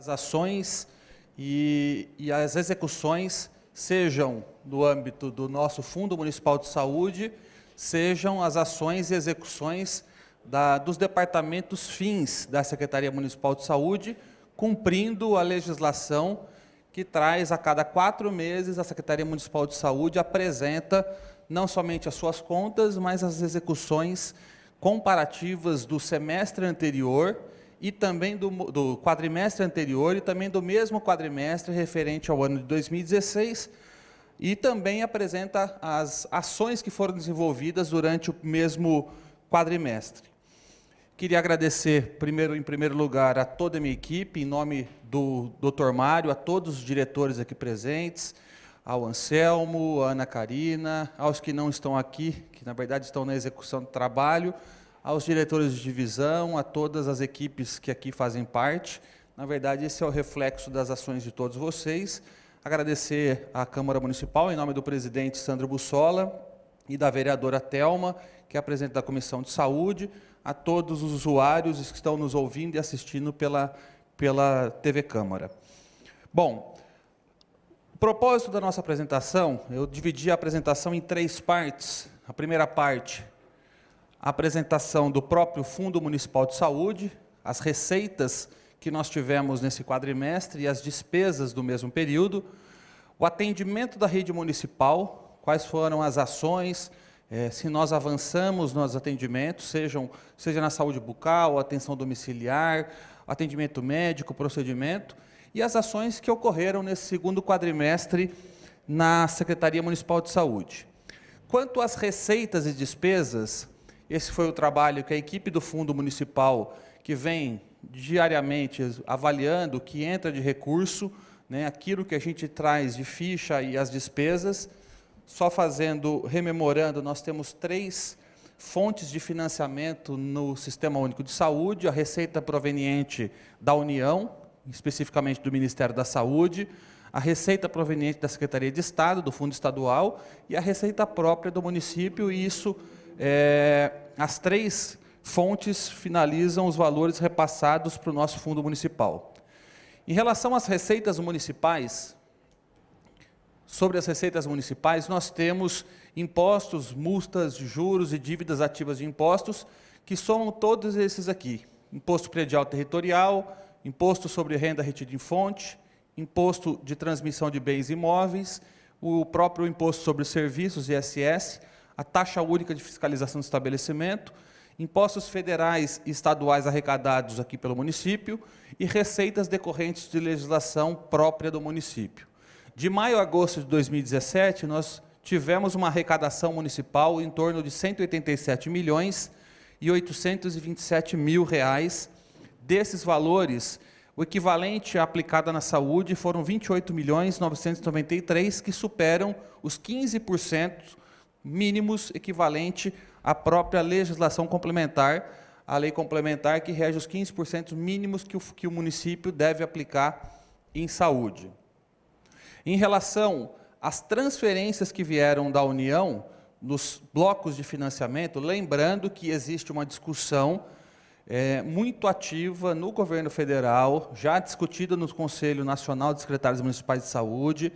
as ações e, e as execuções sejam do âmbito do nosso Fundo Municipal de Saúde, sejam as ações e execuções da, dos departamentos fins da Secretaria Municipal de Saúde, cumprindo a legislação que traz a cada quatro meses a Secretaria Municipal de Saúde apresenta não somente as suas contas, mas as execuções comparativas do semestre anterior e também do, do quadrimestre anterior e também do mesmo quadrimestre referente ao ano de 2016, e também apresenta as ações que foram desenvolvidas durante o mesmo quadrimestre. Queria agradecer, primeiro, em primeiro lugar, a toda a minha equipe, em nome do Dr. Mário, a todos os diretores aqui presentes, ao Anselmo, à Ana Carina, aos que não estão aqui, que na verdade estão na execução do trabalho, aos diretores de divisão, a todas as equipes que aqui fazem parte. Na verdade, esse é o reflexo das ações de todos vocês. Agradecer à Câmara Municipal, em nome do presidente Sandro Bussola e da vereadora Telma, que é a presidente da Comissão de Saúde, a todos os usuários que estão nos ouvindo e assistindo pela, pela TV Câmara. Bom, o propósito da nossa apresentação, eu dividi a apresentação em três partes. A primeira parte a apresentação do próprio Fundo Municipal de Saúde, as receitas que nós tivemos nesse quadrimestre e as despesas do mesmo período, o atendimento da rede municipal, quais foram as ações, eh, se nós avançamos nos atendimentos, sejam, seja na saúde bucal, atenção domiciliar, atendimento médico, procedimento, e as ações que ocorreram nesse segundo quadrimestre na Secretaria Municipal de Saúde. Quanto às receitas e despesas, esse foi o trabalho que a equipe do Fundo Municipal, que vem diariamente avaliando o que entra de recurso, né, aquilo que a gente traz de ficha e as despesas. Só fazendo, rememorando, nós temos três fontes de financiamento no Sistema Único de Saúde, a receita proveniente da União, especificamente do Ministério da Saúde, a receita proveniente da Secretaria de Estado, do Fundo Estadual, e a receita própria do município, e isso é, as três fontes finalizam os valores repassados para o nosso fundo municipal. Em relação às receitas municipais, sobre as receitas municipais, nós temos impostos, multas, juros e dívidas ativas de impostos, que somam todos esses aqui: imposto predial territorial, imposto sobre renda retida em fonte, imposto de transmissão de bens imóveis, o próprio imposto sobre serviços, ISS, a taxa única de fiscalização do estabelecimento, impostos federais e estaduais arrecadados aqui pelo município e receitas decorrentes de legislação própria do município. De maio a agosto de 2017, nós tivemos uma arrecadação municipal em torno de 187 milhões e 827 mil reais. Desses valores, o equivalente aplicado na saúde foram 28 milhões 993, que superam os 15% mínimos equivalente à própria legislação complementar, a lei complementar que rege os 15% mínimos que o, que o município deve aplicar em saúde. Em relação às transferências que vieram da União, nos blocos de financiamento, lembrando que existe uma discussão é, muito ativa no governo federal, já discutida no Conselho Nacional de Secretários Municipais de Saúde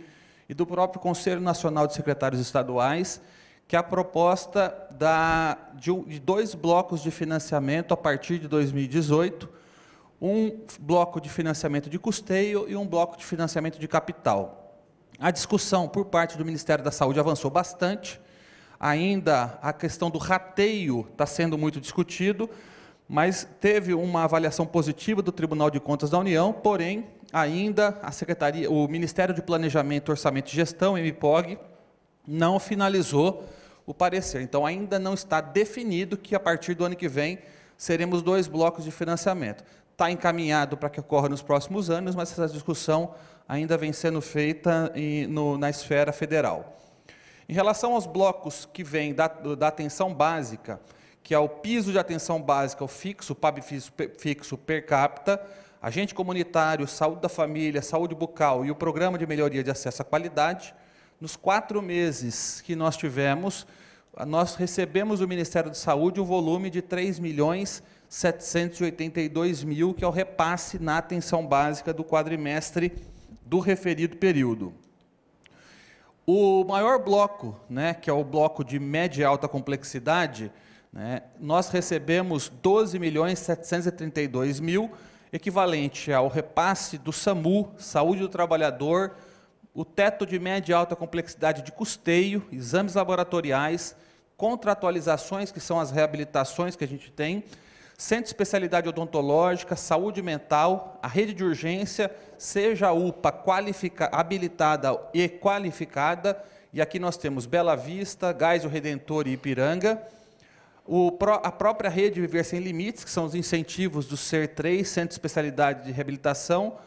e do próprio Conselho Nacional de Secretários Estaduais, que é a proposta da, de, um, de dois blocos de financiamento a partir de 2018, um bloco de financiamento de custeio e um bloco de financiamento de capital. A discussão por parte do Ministério da Saúde avançou bastante, ainda a questão do rateio está sendo muito discutido, mas teve uma avaliação positiva do Tribunal de Contas da União, porém, ainda a Secretaria, o Ministério de Planejamento, Orçamento e Gestão, MPOG, não finalizou o parecer. Então, ainda não está definido que a partir do ano que vem seremos dois blocos de financiamento. Está encaminhado para que ocorra nos próximos anos, mas essa discussão ainda vem sendo feita em, no, na esfera federal. Em relação aos blocos que vêm da, da atenção básica, que é o piso de atenção básica, o fixo, o PAB fixo per capita, agente comunitário, saúde da família, saúde bucal e o programa de melhoria de acesso à qualidade, nos quatro meses que nós tivemos, nós recebemos do Ministério da Saúde o volume de 3 milhões 782 mil, que é o repasse na atenção básica do quadrimestre do referido período. O maior bloco, né, que é o bloco de média e alta complexidade, né, nós recebemos 12 milhões 732 mil, equivalente ao repasse do SAMU, Saúde do Trabalhador, o teto de média e alta complexidade de custeio, exames laboratoriais, contratualizações, que são as reabilitações que a gente tem, centro de especialidade odontológica, saúde mental, a rede de urgência, seja a UPA qualifica, habilitada e qualificada, e aqui nós temos Bela Vista, Gás o Redentor e Ipiranga, o, a própria rede Viver Sem Limites, que são os incentivos do SER 3, Centro de Especialidade de Reabilitação,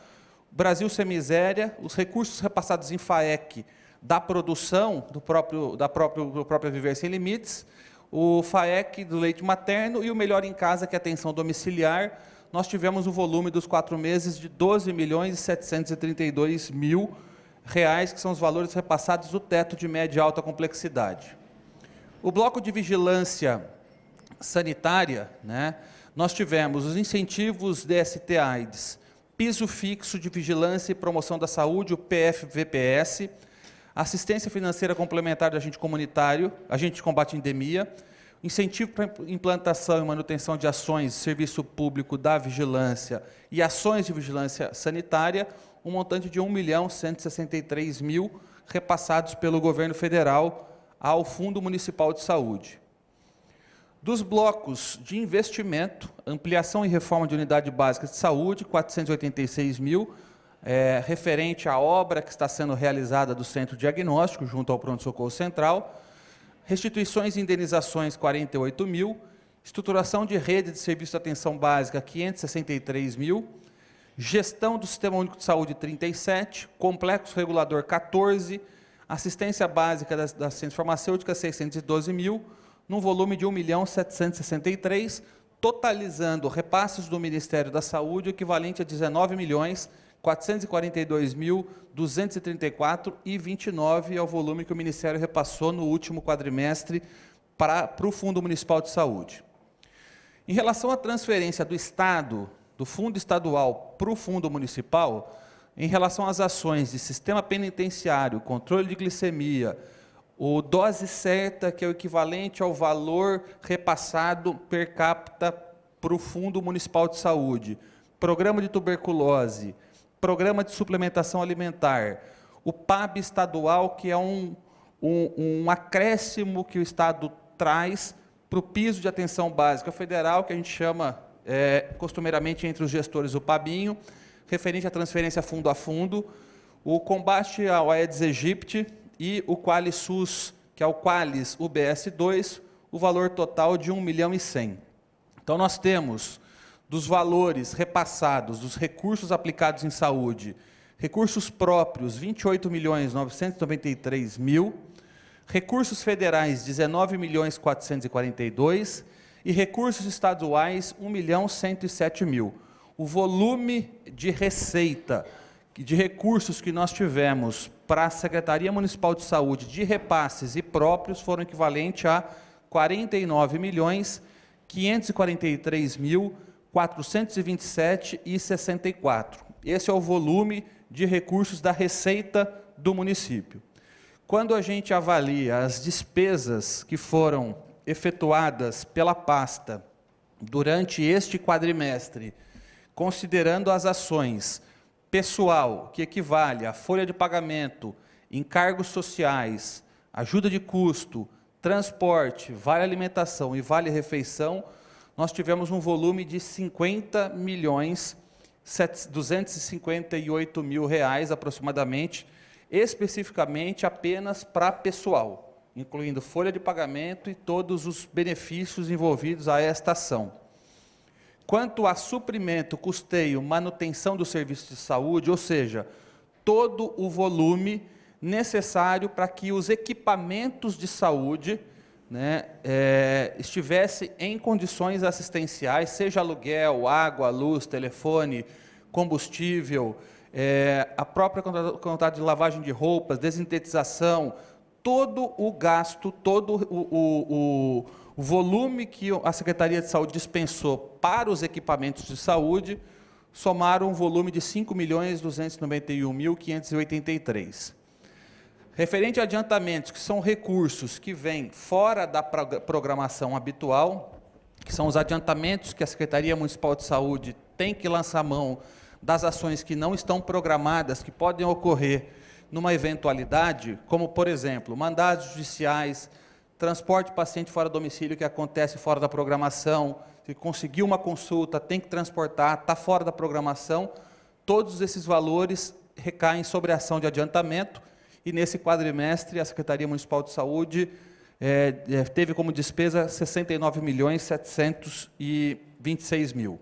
Brasil sem miséria, os recursos repassados em FAEC da produção do próprio, da própria, do próprio Viver Sem Limites, o FAEC do leite materno e o Melhor em Casa, que é atenção domiciliar, nós tivemos o volume dos quatro meses de R$ milhões e mil reais, que são os valores repassados do teto de média e alta complexidade. O bloco de vigilância sanitária, né, nós tivemos os incentivos DST-AIDS piso fixo de vigilância e promoção da saúde, o PFVPS, assistência financeira complementar de agente comunitário, agente de combate à endemia, incentivo para implantação e manutenção de ações, de serviço público da vigilância e ações de vigilância sanitária, um montante de R$ 1.163.000 repassados pelo governo federal ao Fundo Municipal de Saúde. Dos blocos de investimento, ampliação e reforma de unidade básica de saúde, 486 mil, é, referente à obra que está sendo realizada do centro diagnóstico, junto ao pronto-socorro central, restituições e indenizações, 48 mil, estruturação de rede de serviço de atenção básica, 563 mil, gestão do Sistema Único de Saúde, 37, complexo regulador, 14, assistência básica das, das farmacêuticas, 612 mil, num volume de 1.763.000, totalizando repasses do Ministério da Saúde equivalente a 19 milhões e 29 é o volume que o Ministério repassou no último quadrimestre para, para o Fundo Municipal de Saúde. Em relação à transferência do Estado, do Fundo Estadual para o Fundo Municipal, em relação às ações de sistema penitenciário, controle de glicemia, o dose certa, que é o equivalente ao valor repassado per capita para o Fundo Municipal de Saúde, programa de tuberculose, programa de suplementação alimentar, o PAB estadual, que é um, um, um acréscimo que o Estado traz para o piso de atenção básica federal, que a gente chama é, costumeiramente entre os gestores o PABinho, referente à transferência fundo a fundo, o combate ao Aedes aegypti, e o QualiSUS, que é o Qualis UBS2, o valor total de 1 milhão e 100. Então nós temos dos valores repassados, dos recursos aplicados em saúde, recursos próprios 28 milhões 993 mil, recursos federais 19 milhões 442 e recursos estaduais 1 milhão 107 mil. O volume de receita de recursos que nós tivemos para a Secretaria Municipal de Saúde de repasses e próprios foram equivalentes a 49 milhões 543 mil 427 e 64. Esse é o volume de recursos da receita do município. Quando a gente avalia as despesas que foram efetuadas pela pasta durante este quadrimestre, considerando as ações pessoal, que equivale a folha de pagamento, encargos sociais, ajuda de custo, transporte, vale alimentação e vale refeição, nós tivemos um volume de 50 milhões 258 mil reais aproximadamente, especificamente apenas para pessoal, incluindo folha de pagamento e todos os benefícios envolvidos a esta ação. Quanto a suprimento, custeio, manutenção do serviço de saúde, ou seja, todo o volume necessário para que os equipamentos de saúde né, é, estivesse em condições assistenciais, seja aluguel, água, luz, telefone, combustível, é, a própria contato de lavagem de roupas, desintetização, todo o gasto, todo o, o o volume que a Secretaria de Saúde dispensou para os equipamentos de saúde somaram um volume de 5.291.583. Referente a adiantamentos, que são recursos que vêm fora da programação habitual, que são os adiantamentos que a Secretaria Municipal de Saúde tem que lançar mão das ações que não estão programadas, que podem ocorrer numa eventualidade, como, por exemplo, mandados judiciais, transporte paciente fora do domicílio que acontece fora da programação, se conseguiu uma consulta, tem que transportar, está fora da programação, todos esses valores recaem sobre a ação de adiantamento e nesse quadrimestre a Secretaria Municipal de Saúde é, teve como despesa 69 milhões 726 mil.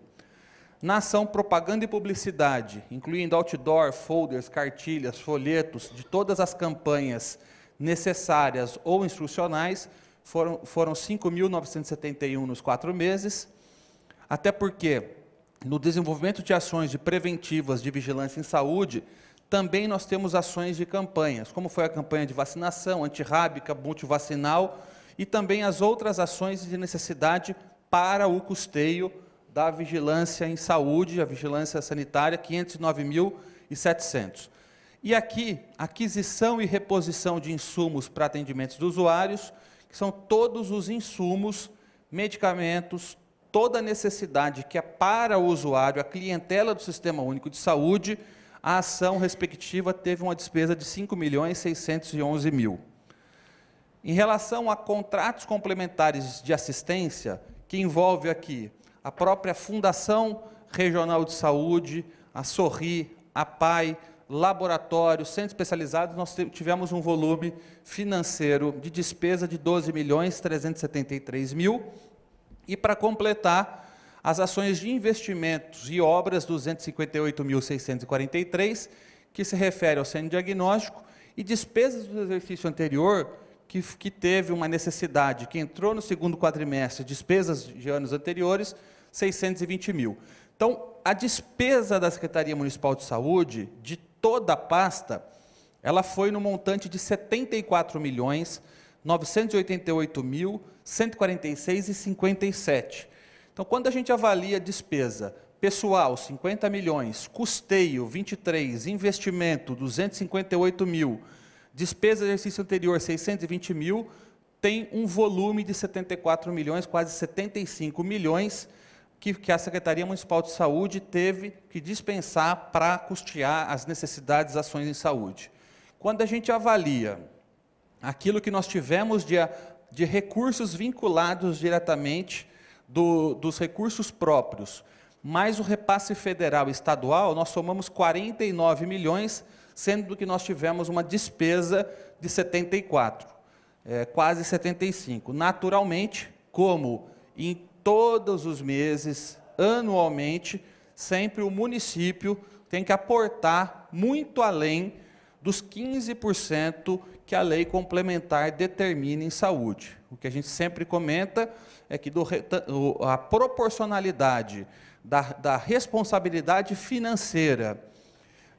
Na ação propaganda e publicidade, incluindo outdoor, folders, cartilhas, folhetos de todas as campanhas necessárias ou instrucionais foram, foram 5.971 nos quatro meses, até porque no desenvolvimento de ações de preventivas de vigilância em saúde, também nós temos ações de campanhas, como foi a campanha de vacinação, antirrábica, multivacinal, e também as outras ações de necessidade para o custeio da vigilância em saúde, a vigilância sanitária, 509.700. E aqui, aquisição e reposição de insumos para atendimentos dos usuários, que são todos os insumos, medicamentos, toda a necessidade que é para o usuário, a clientela do Sistema Único de Saúde, a ação respectiva teve uma despesa de R$ milhões mil. Em relação a contratos complementares de assistência, que envolve aqui a própria Fundação Regional de Saúde, a Sorri, a PAI, laboratórios, centros especializados, nós tivemos um volume financeiro de despesa de 12 milhões 373 mil. E para completar, as ações de investimentos e obras 258.643, que se refere ao centro diagnóstico, e despesas do exercício anterior, que, que teve uma necessidade, que entrou no segundo quadrimestre, despesas de anos anteriores, 620 mil. Então, a despesa da Secretaria Municipal de Saúde, de toda a pasta, ela foi no montante de R$ milhões 988 Então, quando a gente avalia a despesa pessoal 50 milhões, custeio 23, investimento 258 mil, despesa do exercício anterior 620 mil, tem um volume de 74 milhões, quase 75 milhões que, que a Secretaria Municipal de Saúde teve que dispensar para custear as necessidades das ações em saúde. Quando a gente avalia aquilo que nós tivemos de, de recursos vinculados diretamente do, dos recursos próprios, mais o repasse federal e estadual, nós somamos 49 milhões, sendo que nós tivemos uma despesa de 74, é, eh, quase 75. Naturalmente, como em todos os meses, anualmente, sempre o município tem que aportar muito além dos 15% que a lei complementar determina em saúde. O que a gente sempre comenta é que do, a proporcionalidade da, da responsabilidade financeira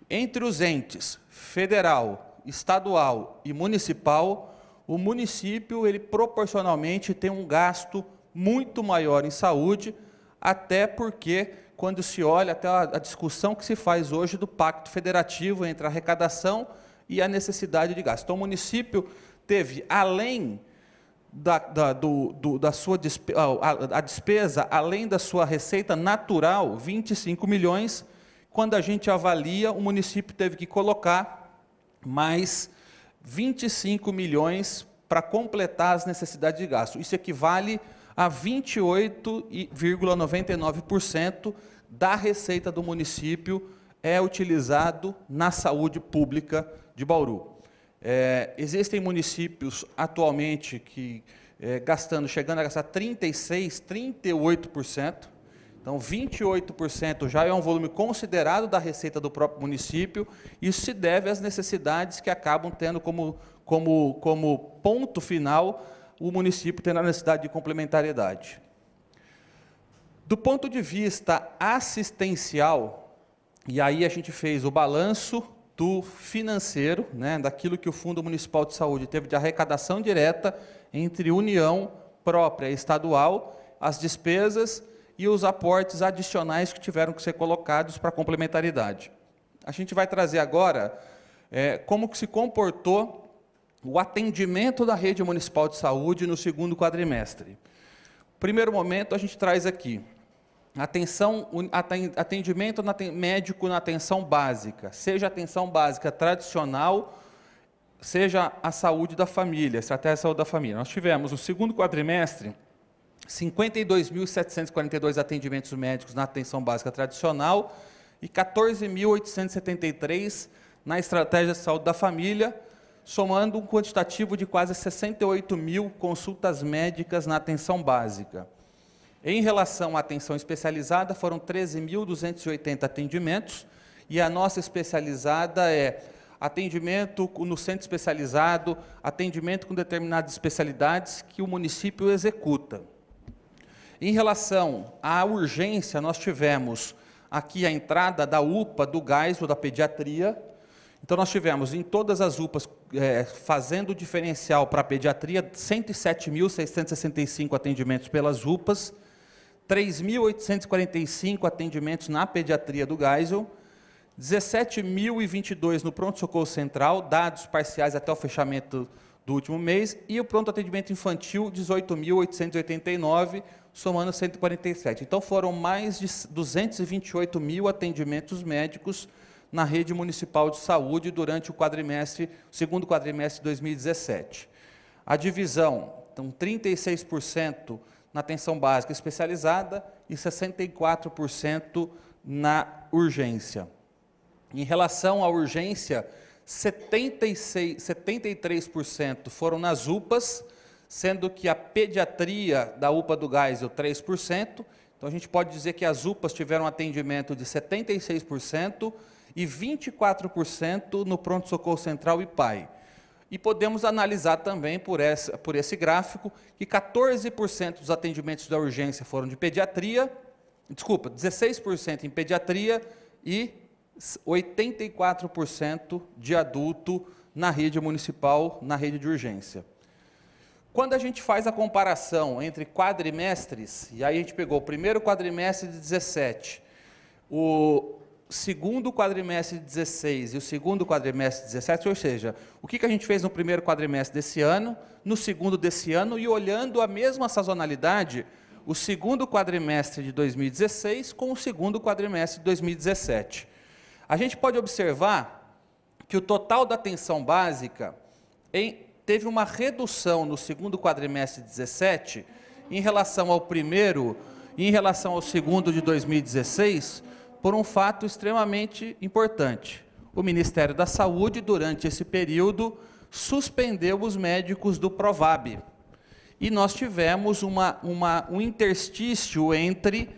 entre os entes federal, estadual e municipal, o município ele proporcionalmente tem um gasto muito maior em saúde, até porque, quando se olha até a discussão que se faz hoje do pacto federativo entre a arrecadação e a necessidade de gasto. Então, o município teve, além da, da, do, do, da sua ah, a, a despesa, além da sua receita natural, 25 milhões, quando a gente avalia, o município teve que colocar mais 25 milhões para completar as necessidades de gasto. Isso equivale a 28,99% da receita do município é utilizado na saúde pública de Bauru. É, existem municípios atualmente que é, gastando, chegando a gastar 36, 38%. Então, 28% já é um volume considerado da receita do próprio município. Isso se deve às necessidades que acabam tendo como, como, como ponto final o município a necessidade de complementariedade. Do ponto de vista assistencial, e aí a gente fez o balanço do financeiro, né, daquilo que o Fundo Municipal de Saúde teve de arrecadação direta entre união própria estadual, as despesas e os aportes adicionais que tiveram que ser colocados para complementaridade A gente vai trazer agora é, como que se comportou o atendimento da rede municipal de saúde no segundo quadrimestre. Primeiro momento, a gente traz aqui atenção, atendimento médico na atenção básica, seja atenção básica tradicional, seja a saúde da família, estratégia de saúde da família. Nós tivemos no segundo quadrimestre 52.742 atendimentos médicos na atenção básica tradicional e 14.873 na estratégia de saúde da família somando um quantitativo de quase 68 mil consultas médicas na atenção básica. Em relação à atenção especializada, foram 13.280 atendimentos, e a nossa especializada é atendimento no centro especializado, atendimento com determinadas especialidades que o município executa. Em relação à urgência, nós tivemos aqui a entrada da UPA, do gás ou da pediatria, então, nós tivemos em todas as UPAs, é, eh, fazendo o diferencial para a pediatria, 107.665 atendimentos pelas UPAs, 3.845 atendimentos na pediatria do Geisel, 17.022 no pronto-socorro central, dados parciais até o fechamento do último mês, e o pronto atendimento infantil, 18.889, somando 147. Então, foram mais de 228 mil atendimentos médicos na rede municipal de saúde durante o quadrimestre, segundo quadrimestre de 2017. A divisão, então 36% na atenção básica especializada e 64% na urgência. Em relação à urgência, 76, 73% foram nas UPAs, sendo que a pediatria da UPA do Geisel 3%. Então a gente pode dizer que as UPAs tiveram atendimento de 76%, e 24% no pronto-socorro central e PAI. E podemos analisar também por, essa, por esse gráfico que 14% dos atendimentos da urgência foram de pediatria, desculpa, 16% em pediatria e 84% de adulto na rede municipal, na rede de urgência. Quando a gente faz a comparação entre quadrimestres, e aí a gente pegou o primeiro quadrimestre de 17, o, segundo quadrimestre de 16 e o segundo quadrimestre de 17, ou seja, o que, a gente fez no primeiro quadrimestre desse ano, no segundo desse ano, e olhando a mesma sazonalidade, o segundo quadrimestre de 2016 com o segundo quadrimestre de 2017. A gente pode observar que o total da atenção básica em, teve uma redução no segundo quadrimestre de 2017 em relação ao primeiro e em relação ao segundo de 2016, por um fato extremamente importante. O Ministério da Saúde, durante esse período, suspendeu os médicos do Provab. E nós tivemos uma, uma, um interstício entre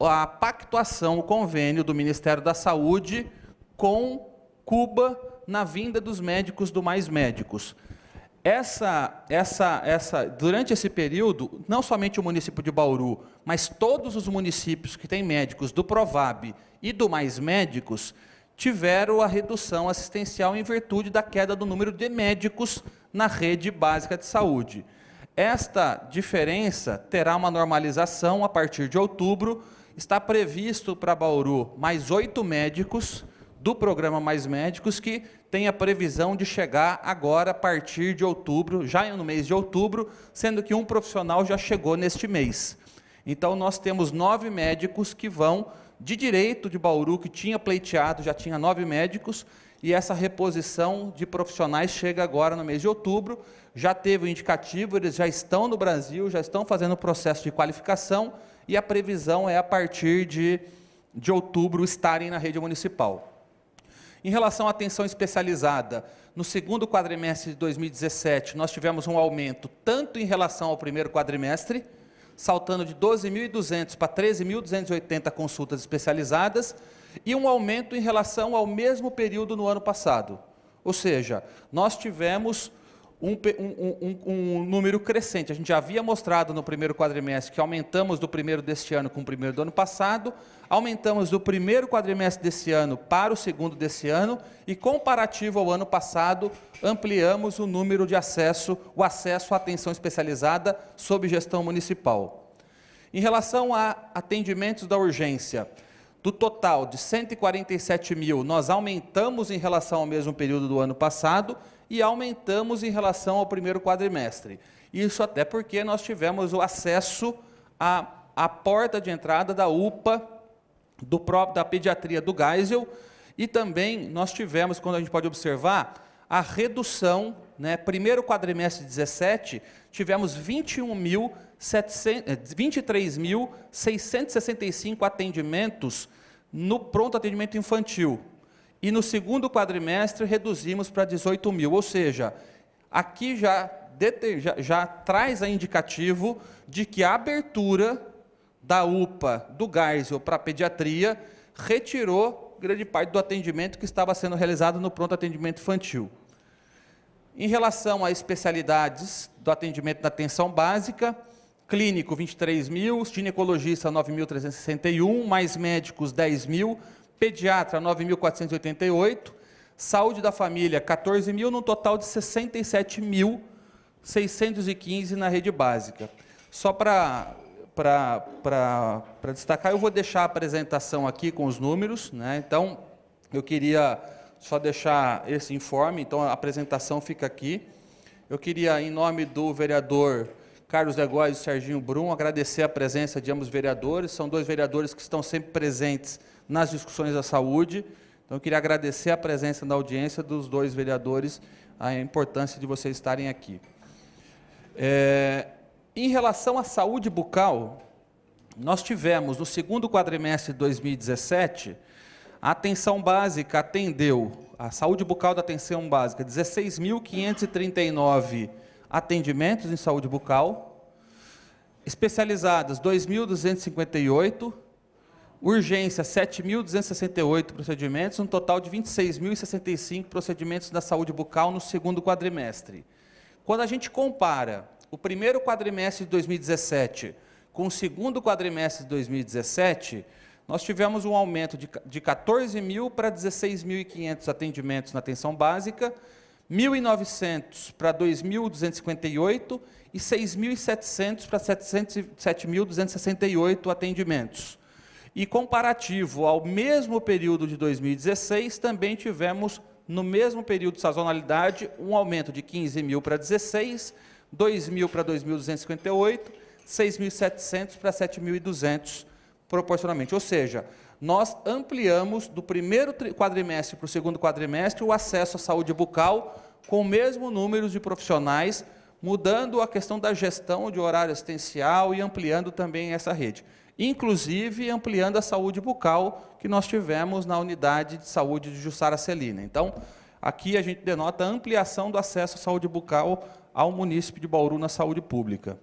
a pactuação, o convênio do Ministério da Saúde com Cuba na vinda dos médicos do Mais Médicos essa, essa, essa, durante esse período, não somente o município de Bauru, mas todos os municípios que têm médicos do Provab e do Mais Médicos tiveram a redução assistencial em virtude da queda do número de médicos na rede básica de saúde. Esta diferença terá uma normalização a partir de outubro. Está previsto para Bauru mais oito médicos do programa Mais Médicos, que tem a previsão de chegar agora a partir de outubro, já no mês de outubro, sendo que um profissional já chegou neste mês. Então, nós temos nove médicos que vão de direito de Bauru, que tinha pleiteado, já tinha nove médicos, e essa reposição de profissionais chega agora no mês de outubro. Já teve o indicativo, eles já estão no Brasil, já estão fazendo o processo de qualificação, e a previsão é a partir de, de outubro estarem na rede municipal. Em relação à atenção especializada, no segundo quadrimestre de 2017, nós tivemos um aumento tanto em relação ao primeiro quadrimestre, saltando de 12.200 para 13.280 consultas especializadas, e um aumento em relação ao mesmo período no ano passado. Ou seja, nós tivemos um, um, um, um, número crescente. A gente já havia mostrado no primeiro quadrimestre que aumentamos do primeiro deste ano com o primeiro do ano passado, aumentamos do primeiro quadrimestre desse ano para o segundo desse ano e comparativo ao ano passado, ampliamos o número de acesso, o acesso à atenção especializada sob gestão municipal. Em relação a atendimentos da urgência, do total de 147 mil, nós aumentamos em relação ao mesmo período do ano passado e aumentamos em relação ao primeiro quadrimestre. Isso até porque nós tivemos o acesso à, à porta de entrada da UPA do próprio da pediatria do Geisel e também nós tivemos, quando a gente pode observar, a redução, né, primeiro quadrimestre de 17, tivemos 23.665 atendimentos no pronto atendimento infantil. E no segundo quadrimestre reduzimos para 18 mil, ou seja, aqui já, já, já traz a indicativo de que a abertura da UPA do Geisel para a pediatria retirou grande parte do atendimento que estava sendo realizado no pronto atendimento infantil. Em relação a especialidades do atendimento da atenção básica, clínico 23 mil, ginecologista 9.361, mais médicos 10 mil, pediatra 9.488, saúde da família 14 mil, num total de 67.615 na rede básica. Só para para destacar. Eu vou deixar a apresentação aqui com os números, né? então eu queria só deixar esse informe, então a apresentação fica aqui. Eu queria, em nome do vereador Carlos Degóis e Serginho Brum, agradecer a presença de ambos os vereadores, são dois vereadores que estão sempre presentes nas discussões da saúde, então eu queria agradecer a presença na audiência dos dois vereadores, a importância de vocês estarem aqui. É, em relação à saúde bucal, nós tivemos no segundo quadrimestre de 2017, a atenção básica atendeu, a saúde bucal da atenção básica, 16.539 atendimentos em saúde bucal, especializadas 2.258, urgência 7.268 procedimentos, um total de 26.065 procedimentos da saúde bucal no segundo quadrimestre. Quando a gente compara o primeiro quadrimestre de 2017 com o segundo quadrimestre de 2017, nós tivemos um aumento de, de 14 mil para 16.500 atendimentos na atenção básica, 1.900 para 2.258 e 6.700 para 7.268 atendimentos. E comparativo ao mesmo período de 2016, também tivemos, no mesmo período de sazonalidade, um aumento de 15 mil para 16 2.000 para 2.258, 6.700 para 7.200 proporcionalmente. Ou seja, nós ampliamos do primeiro quadrimestre para o segundo quadrimestre o acesso à saúde bucal com o mesmo número de profissionais, mudando a questão da gestão de horário assistencial e ampliando também essa rede. Inclusive ampliando a saúde bucal que nós tivemos na unidade de saúde de Jussara Celina. Então, aqui a gente denota a ampliação do acesso à saúde bucal ao município de Bauru na saúde pública.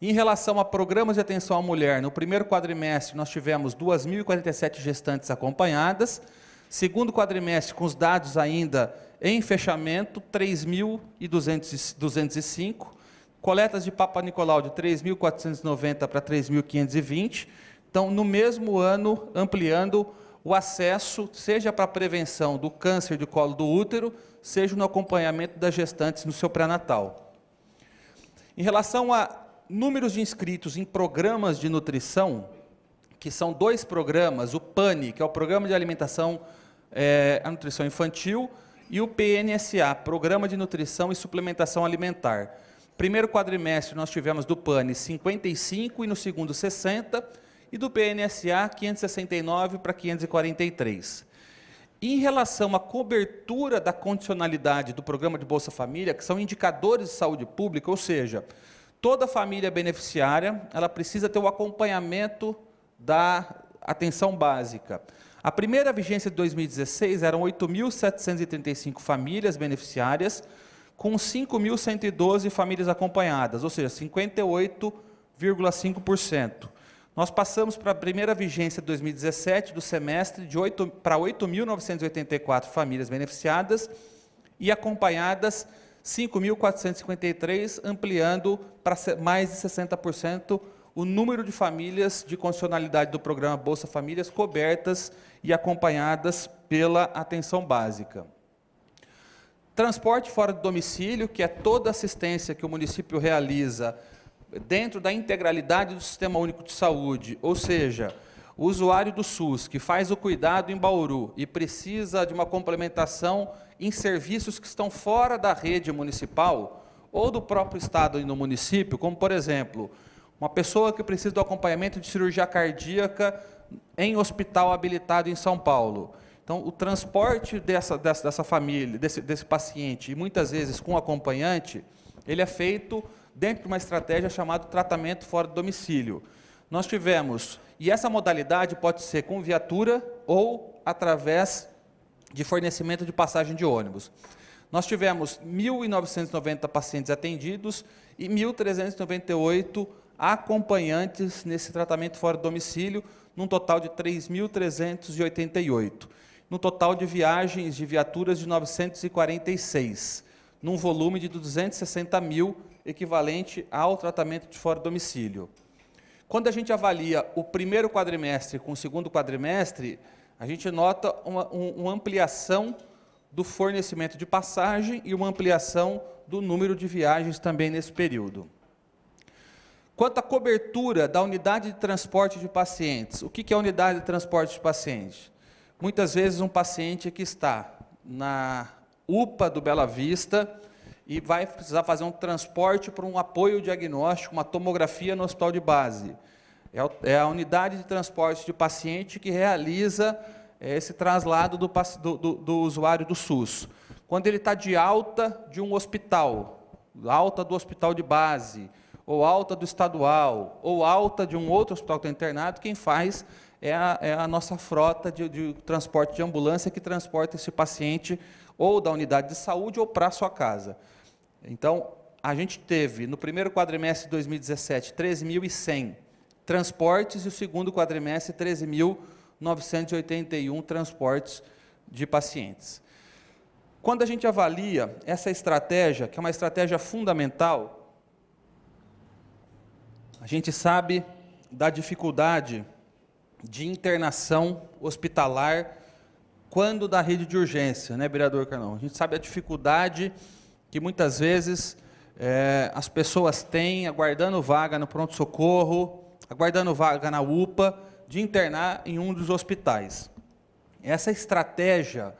Em relação a programas de atenção à mulher, no primeiro quadrimestre nós tivemos 2.047 gestantes acompanhadas, segundo quadrimestre, com os dados ainda em fechamento, 3.205, coletas de Papa Nicolau de 3.490 para 3.520, então no mesmo ano ampliando o acesso, seja para a prevenção do câncer de colo do útero, seja no acompanhamento das gestantes no seu pré-natal. Em relação a números de inscritos em programas de nutrição, que são dois programas, o PANI, que é o Programa de Alimentação é, a Nutrição Infantil, e o PNSA, Programa de Nutrição e Suplementação Alimentar. Primeiro quadrimestre nós tivemos do PANI 55 e no segundo 60, e do PNSA 569 para 543 em relação à cobertura da condicionalidade do programa de Bolsa Família, que são indicadores de saúde pública, ou seja, toda família é beneficiária, ela precisa ter o um acompanhamento da atenção básica. A primeira vigência de 2016 eram 8.735 famílias beneficiárias, com 5.112 famílias acompanhadas, ou seja, 58,5%. Nós passamos para a primeira vigência de 2017 do semestre de 8, para 8.984 famílias beneficiadas e acompanhadas 5.453, ampliando para mais de 60% o número de famílias de condicionalidade do programa Bolsa Famílias cobertas e acompanhadas pela atenção básica. Transporte fora do domicílio, que é toda assistência que o município realiza dentro da integralidade do Sistema Único de Saúde, ou seja, o usuário do SUS que faz o cuidado em Bauru e precisa de uma complementação em serviços que estão fora da rede municipal ou do próprio estado e no município, como por exemplo, uma pessoa que precisa do acompanhamento de cirurgia cardíaca em hospital habilitado em São Paulo. Então, o transporte dessa, dessa, dessa família, desse, desse paciente, e muitas vezes com acompanhante, ele é feito dentro de uma estratégia chamada tratamento fora do domicílio. Nós tivemos, e essa modalidade pode ser com viatura ou através de fornecimento de passagem de ônibus. Nós tivemos 1.990 pacientes atendidos e 1.398 acompanhantes nesse tratamento fora do domicílio, num total de 3.388. No total de viagens de viaturas de 946, num volume de 260 mil equivalente ao tratamento de fora do domicílio. Quando a gente avalia o primeiro quadrimestre com o segundo quadrimestre, a gente nota uma, uma ampliação do fornecimento de passagem e uma ampliação do número de viagens também nesse período. Quanto à cobertura da unidade de transporte de pacientes, o que é unidade de transporte de pacientes? Muitas vezes um paciente que está na UPA do Bela Vista, e vai precisar fazer um transporte para um apoio diagnóstico, uma tomografia no hospital de base. É, é a unidade de transporte de paciente que realiza é, esse traslado do, do, do usuário do SUS. Quando ele está de alta de um hospital, alta do hospital de base, ou alta do estadual, ou alta de um outro hospital que está internado, quem faz é a, é a nossa frota de, de, transporte de ambulância que transporta esse paciente ou da unidade de saúde ou para a sua casa. Então, a gente teve no primeiro quadrimestre de 2017 13.100 transportes e o segundo quadrimestre 13.981 transportes de pacientes. Quando a gente avalia essa estratégia, que é uma estratégia fundamental, a gente sabe da dificuldade de internação hospitalar quando da rede de urgência, né, vereador Carnão? A gente sabe a dificuldade que muitas vezes é, as pessoas têm aguardando vaga no pronto-socorro, aguardando vaga na UPA, de internar em um dos hospitais. Essa estratégia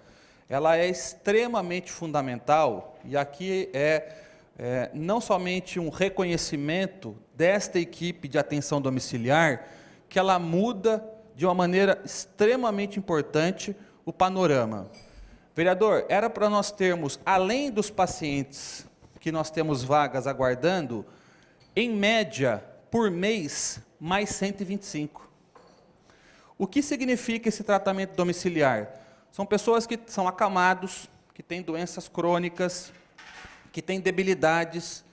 ela é extremamente fundamental e aqui é, é não somente um reconhecimento desta equipe de atenção domiciliar, que ela muda de uma maneira extremamente importante o panorama. Vereador, era para nós termos, além dos pacientes que nós temos vagas aguardando, em média, por mês, mais 125. O que significa esse tratamento domiciliar? São pessoas que são acamados, que têm doenças crônicas, que têm debilidades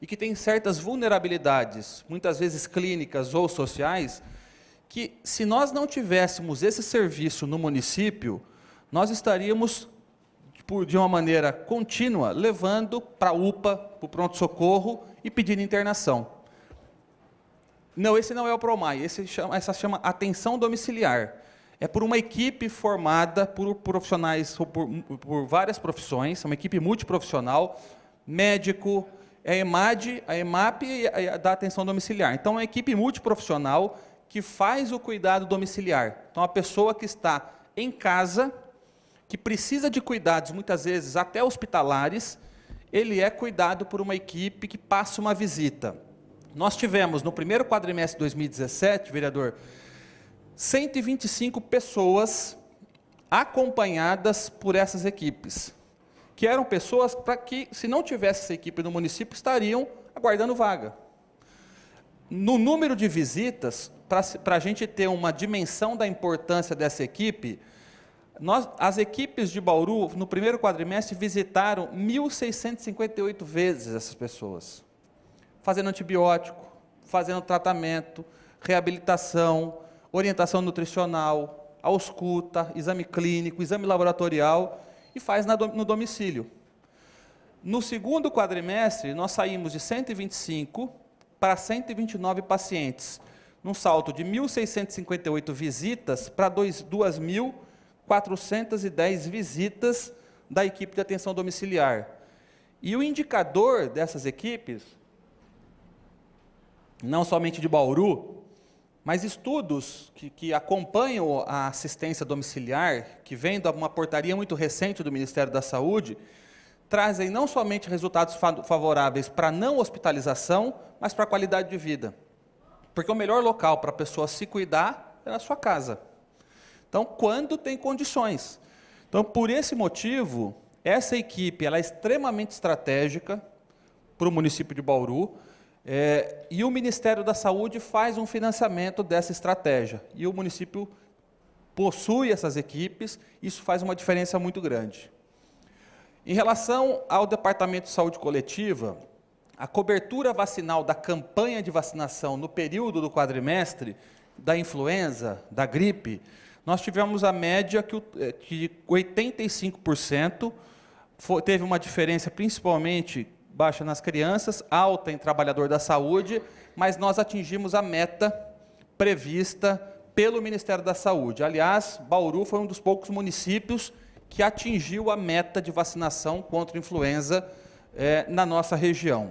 e que têm certas vulnerabilidades, muitas vezes clínicas ou sociais, que se nós não tivéssemos esse serviço no município, nós estaríamos, de uma maneira contínua, levando para a UPA, para o pronto-socorro e pedindo internação. Não, esse não é o PROMAI, esse chama, essa chama atenção domiciliar. É por uma equipe formada por profissionais, por, por várias profissões, uma equipe multiprofissional, médico, é a EMAD, a EMAP e a, da atenção domiciliar. Então, é uma equipe multiprofissional que faz o cuidado domiciliar. Então, a pessoa que está em casa, que precisa de cuidados, muitas vezes até hospitalares, ele é cuidado por uma equipe que passa uma visita. Nós tivemos no primeiro quadrimestre de 2017, vereador, 125 pessoas acompanhadas por essas equipes, que eram pessoas para que, se não tivesse essa equipe no município, estariam aguardando vaga. No número de visitas, para a gente ter uma dimensão da importância dessa equipe, nós, as equipes de Bauru, no primeiro quadrimestre, visitaram 1.658 vezes essas pessoas, fazendo antibiótico, fazendo tratamento, reabilitação, orientação nutricional, ausculta, exame clínico, exame laboratorial e faz no domicílio. No segundo quadrimestre, nós saímos de 125 para 129 pacientes, num salto de 1.658 visitas para 2.000 410 visitas da equipe de atenção domiciliar. E o indicador dessas equipes, não somente de Bauru, mas estudos que, que acompanham a assistência domiciliar, que vem de uma portaria muito recente do Ministério da Saúde, trazem não somente resultados favoráveis para não hospitalização, mas para a qualidade de vida. Porque o melhor local para a pessoa se cuidar é na sua casa. Então, quando tem condições. Então, por esse motivo, essa equipe ela é extremamente estratégica para o município de Bauru. É, e o Ministério da Saúde faz um financiamento dessa estratégia. E o município possui essas equipes, isso faz uma diferença muito grande. Em relação ao Departamento de Saúde Coletiva, a cobertura vacinal da campanha de vacinação no período do quadrimestre da influenza, da gripe, nós tivemos a média que, eh, que 85% foi, teve uma diferença principalmente baixa nas crianças, alta em trabalhador da saúde, mas nós atingimos a meta prevista pelo Ministério da Saúde. Aliás, Bauru foi um dos poucos municípios que atingiu a meta de vacinação contra influenza eh, na nossa região.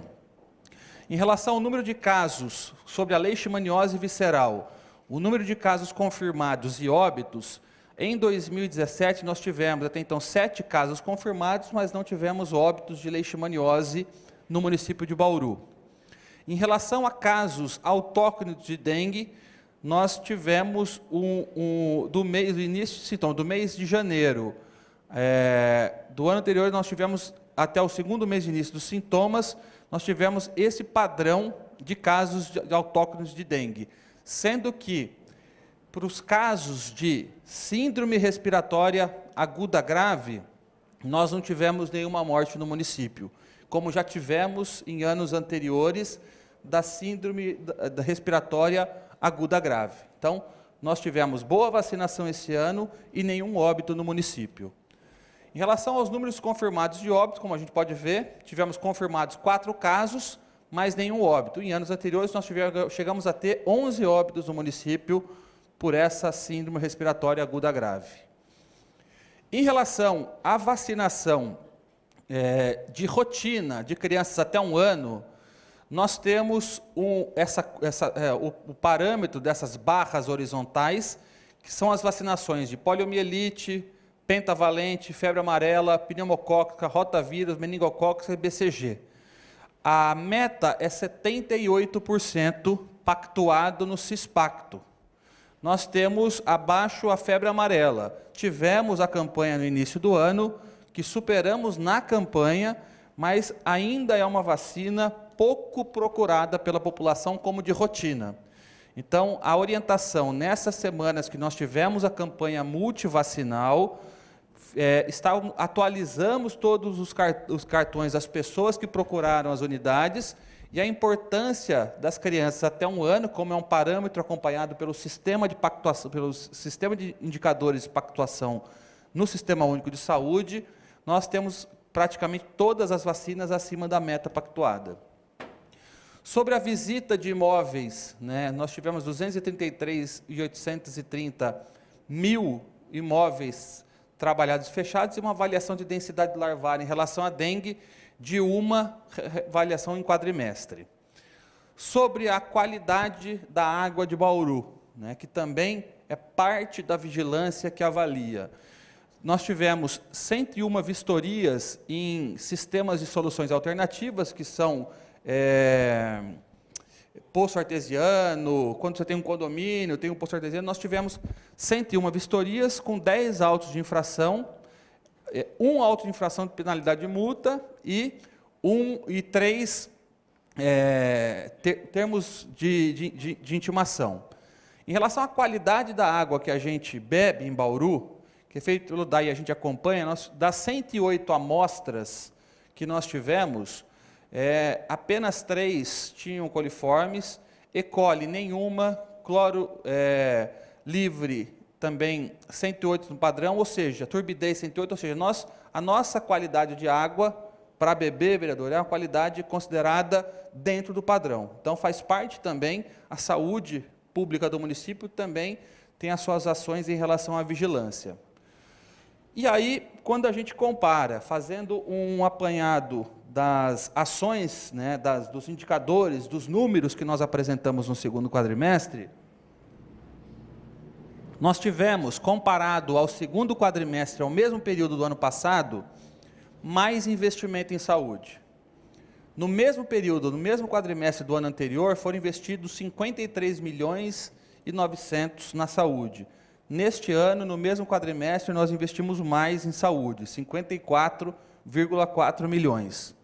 Em relação ao número de casos sobre a leishmaniose visceral, o número de casos confirmados e óbitos, em 2017 nós tivemos até então sete casos confirmados, mas não tivemos óbitos de leishmaniose no município de Bauru. Em relação a casos autóctones de dengue, nós tivemos um, um, do mês do início então, do mês de janeiro é, do ano anterior nós tivemos até o segundo mês de início dos sintomas nós tivemos esse padrão de casos de, de autóctones de dengue sendo que para os casos de síndrome respiratória aguda grave, nós não tivemos nenhuma morte no município, como já tivemos em anos anteriores da síndrome da respiratória aguda grave. Então, nós tivemos boa vacinação esse ano e nenhum óbito no município. Em relação aos números confirmados de óbito, como a gente pode ver, tivemos confirmados quatro casos, mais nenhum óbito. Em anos anteriores, nós tivemos, chegamos a ter 11 óbitos no município por essa síndrome respiratória aguda grave. Em relação à vacinação é, de rotina de crianças até um ano, nós temos um, essa, essa, é, o, o, parâmetro dessas barras horizontais, que são as vacinações de poliomielite, pentavalente, febre amarela, pneumocócica, rotavírus, meningocócica e BCG. A meta é 78% pactuado no CISPACTO. Nós temos abaixo a febre amarela. Tivemos a campanha no início do ano, que superamos na campanha, mas ainda é uma vacina pouco procurada pela população como de rotina. Então, a orientação nessas semanas que nós tivemos a campanha multivacinal, é, está, atualizamos todos os, os cartões das pessoas que procuraram as unidades e a importância das crianças até um ano, como é um parâmetro acompanhado pelo sistema de pactuação, pelo sistema de indicadores de pactuação no Sistema Único de Saúde, nós temos praticamente todas as vacinas acima da meta pactuada. Sobre a visita de imóveis, né, nós tivemos 233.830 mil imóveis trabalhados fechados e uma avaliação de densidade larvária em relação à dengue de uma avaliação em quadrimestre. Sobre a qualidade da água de Bauru, né, que também é parte da vigilância que avalia. Nós tivemos 101 vistorias em sistemas de soluções alternativas, que são é, poço artesiano, quando você tem um condomínio, tem um poço artesiano, nós tivemos 101 vistorias com 10 autos de infração, eh, um auto de infração de penalidade de multa e, um, e três é, eh, ter, termos de, de, de, de intimação. Em relação à qualidade da água que a gente bebe em Bauru, que é feito pelo DAI e a gente acompanha, nós, das 108 amostras que nós tivemos, é, apenas três tinham coliformes, E. coli nenhuma, cloro é, livre também 108 no padrão, ou seja, turbidez 108, ou seja, nós, a nossa qualidade de água para beber, vereador, é uma qualidade considerada dentro do padrão. Então faz parte também a saúde pública do município também tem as suas ações em relação à vigilância. E aí, quando a gente compara, fazendo um apanhado das ações, né, das, dos indicadores, dos números que nós apresentamos no segundo quadrimestre, nós tivemos, comparado ao segundo quadrimestre, ao mesmo período do ano passado, mais investimento em saúde. No mesmo período, no mesmo quadrimestre do ano anterior, foram investidos 53 milhões e 900 na saúde. Neste ano, no mesmo quadrimestre, nós investimos mais em saúde, 54,4 milhões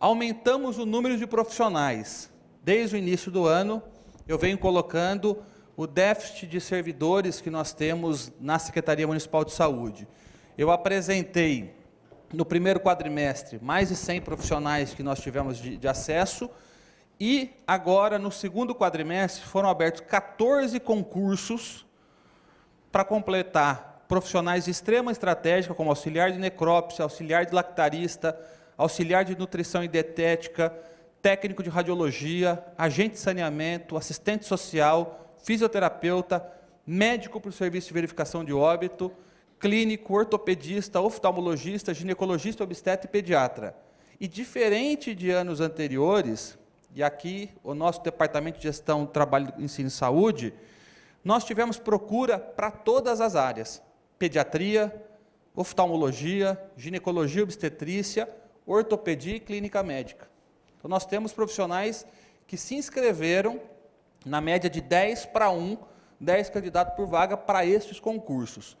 aumentamos o número de profissionais. Desde o início do ano, eu venho colocando o déficit de servidores que nós temos na Secretaria Municipal de Saúde. Eu apresentei no primeiro quadrimestre mais de 100 profissionais que nós tivemos de, de acesso e agora no segundo quadrimestre foram abertos 14 concursos para completar profissionais de extrema estratégia, como auxiliar de necrópsia, auxiliar de lactarista, auxiliar de nutrição e dietética, técnico de radiologia, agente de saneamento, assistente social, fisioterapeuta, médico para o serviço de verificação de óbito, clínico, ortopedista, oftalmologista, ginecologista, obstetra e pediatra. E diferente de anos anteriores, e aqui o nosso departamento de gestão, trabalho, ensino e saúde, nós tivemos procura para todas as áreas: pediatria, oftalmologia, ginecologia obstetrícia, ortopedia e clínica médica. Então, nós temos profissionais que se inscreveram, na média de 10 para 1, 10 candidatos por vaga para estes concursos.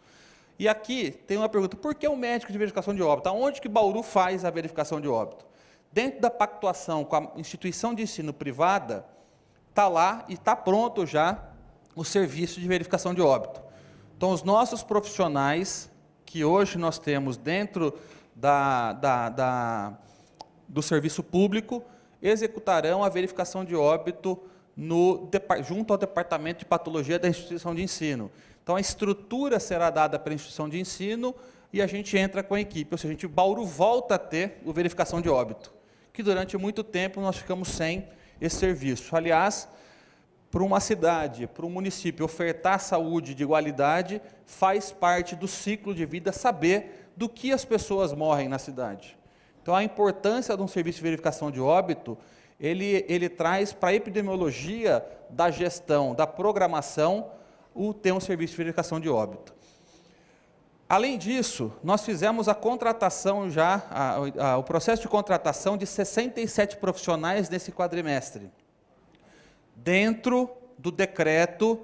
E aqui tem uma pergunta: por que o um médico de verificação de óbito? Onde que Bauru faz a verificação de óbito? Dentro da pactuação com a instituição de ensino privada, está lá e está pronto já o serviço de verificação de óbito. Então, os nossos profissionais, que hoje nós temos dentro da, da, da, do serviço público executarão a verificação de óbito no, junto ao Departamento de Patologia da Instituição de Ensino. Então, a estrutura será dada pela instituição de ensino e a gente entra com a equipe. Ou seja, a gente, Bauru volta a ter o verificação de óbito, que durante muito tempo nós ficamos sem esse serviço. Aliás, para uma cidade, para um município, ofertar saúde de igualdade faz parte do ciclo de vida saber do que as pessoas morrem na cidade. Então, a importância de um serviço de verificação de óbito, ele, ele traz para a epidemiologia da gestão, da programação, o ter um serviço de verificação de óbito. Além disso, nós fizemos a contratação já, a, a, o processo de contratação de 67 profissionais nesse quadrimestre, dentro do decreto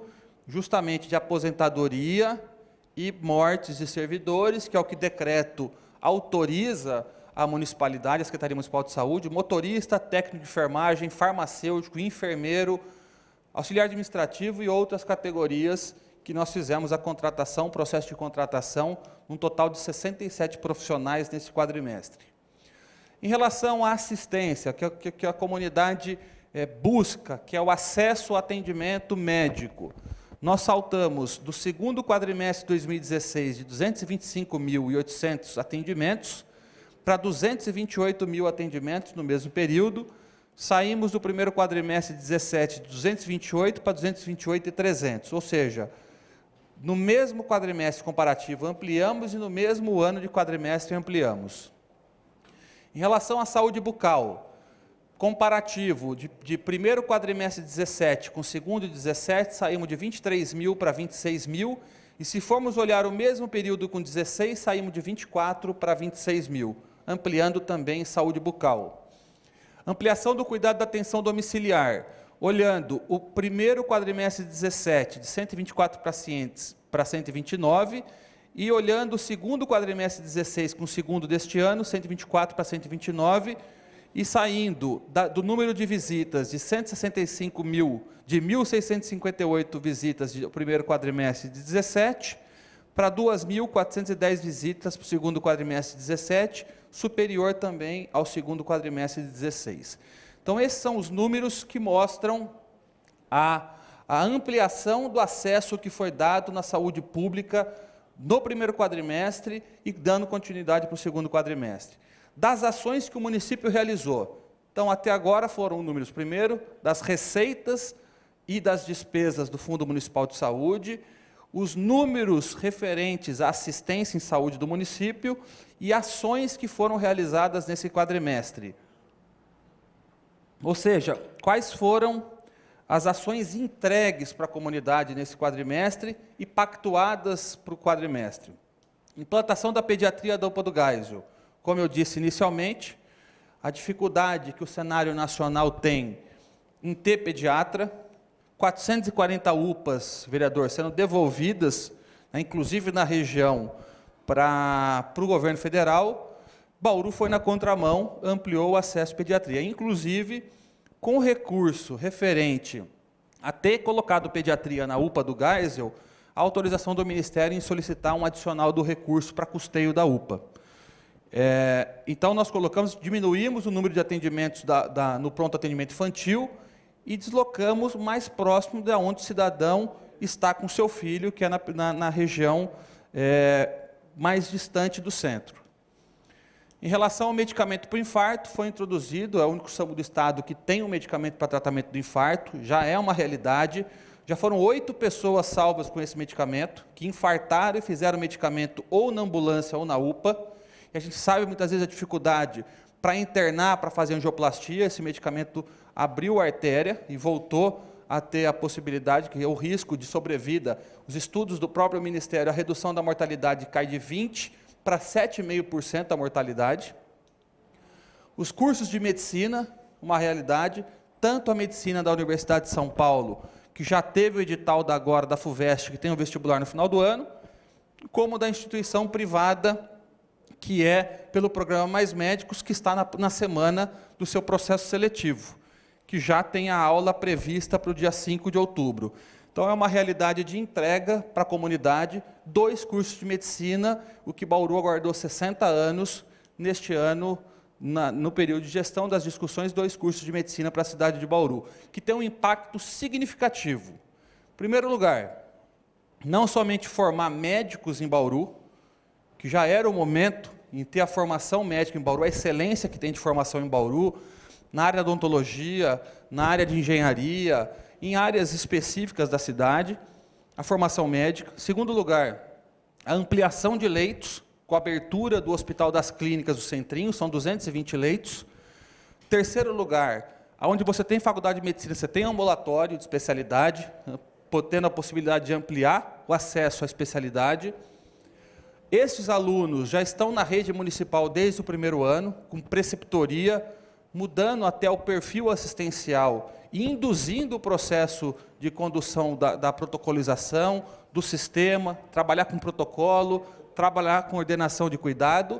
justamente de aposentadoria e mortes de servidores, que é o que decreto autoriza a municipalidade, a Secretaria Municipal de Saúde, motorista, técnico de enfermagem, farmacêutico, enfermeiro, auxiliar administrativo e outras categorias que nós fizemos a contratação, processo de contratação, um total de 67 profissionais nesse quadrimestre. Em relação à assistência, que, é que, que a comunidade é, busca, que é o acesso ao atendimento médico nós saltamos do segundo quadrimestre de 2016 de 225.800 atendimentos para 228 mil atendimentos no mesmo período. Saímos do primeiro quadrimestre de 17 de 228 para 228.300, ou seja, no mesmo quadrimestre comparativo ampliamos e no mesmo ano de quadrimestre ampliamos. Em relação à saúde bucal, comparativo de, de primeiro quadrimestre 17 com segundo 17, saímos de 23 mil para 26 mil. E se formos olhar o mesmo período com 16, saímos de 24 para 26 mil, ampliando também saúde bucal. Ampliação do cuidado da atenção domiciliar. Olhando o primeiro quadrimestre 17, de 124 pacientes para 129, e olhando o segundo quadrimestre 16 com o segundo deste ano, 124 para 129, e saindo da, do número de visitas de 165 mil, de 1.658 visitas do primeiro quadrimestre de 17, para 2.410 visitas para o segundo quadrimestre de 17, superior também ao segundo quadrimestre de 16. Então, esses são os números que mostram a, a ampliação do acesso que foi dado na saúde pública no primeiro quadrimestre e dando continuidade para o segundo quadrimestre das ações que o município realizou. Então, até agora foram números, primeiro, das receitas e das despesas do Fundo Municipal de Saúde, os números referentes à assistência em saúde do município e ações que foram realizadas nesse quadrimestre. Ou seja, quais foram as ações entregues para a comunidade nesse quadrimestre e pactuadas para o quadrimestre. Implantação da pediatria da UPA do Geisel. Como eu disse inicialmente, a dificuldade que o cenário nacional tem em ter pediatra, 440 UPAs, vereador, sendo devolvidas, né, inclusive na região, para o governo federal, Bauru foi na contramão, ampliou o acesso à pediatria, inclusive com recurso referente a ter colocado pediatria na UPA do Geisel, a autorização do Ministério em solicitar um adicional do recurso para custeio da UPA. É, então, nós colocamos, diminuímos o número de atendimentos da, da, no pronto atendimento infantil e deslocamos mais próximo de onde o cidadão está com seu filho, que é na, na, na região é, mais distante do centro. Em relação ao medicamento para o infarto, foi introduzido, é o único SAMU do Estado que tem um medicamento para tratamento do infarto, já é uma realidade. Já foram oito pessoas salvas com esse medicamento, que infartaram e fizeram o medicamento ou na ambulância ou na UPA. E a gente sabe muitas vezes a dificuldade para internar, para fazer angioplastia, esse medicamento abriu a artéria e voltou a ter a possibilidade, que é o risco de sobrevida. Os estudos do próprio Ministério, a redução da mortalidade cai de 20% para 7,5% da mortalidade. Os cursos de medicina, uma realidade, tanto a medicina da Universidade de São Paulo, que já teve o edital da agora da FUVEST, que tem o vestibular no final do ano, como da instituição privada que é pelo programa Mais Médicos, que está na, na semana do seu processo seletivo, que já tem a aula prevista para o dia 5 de outubro. Então, é uma realidade de entrega para a comunidade, dois cursos de medicina, o que Bauru aguardou 60 anos, neste ano, na, no período de gestão das discussões, dois cursos de medicina para a cidade de Bauru, que tem um impacto significativo. Em primeiro lugar, não somente formar médicos em Bauru, que já era o momento em ter a formação médica em Bauru, a excelência que tem de formação em Bauru, na área de odontologia, na área de engenharia, em áreas específicas da cidade, a formação médica. Segundo lugar, a ampliação de leitos, com a abertura do Hospital das Clínicas do Centrinho, são 220 leitos. Terceiro lugar, onde você tem faculdade de medicina, você tem ambulatório de especialidade, eh, tendo a possibilidade de ampliar o acesso à especialidade. Estes alunos já estão na rede municipal desde o primeiro ano, com preceptoria, mudando até o perfil assistencial, induzindo o processo de condução da, da protocolização, do sistema, trabalhar com protocolo, trabalhar com ordenação de cuidado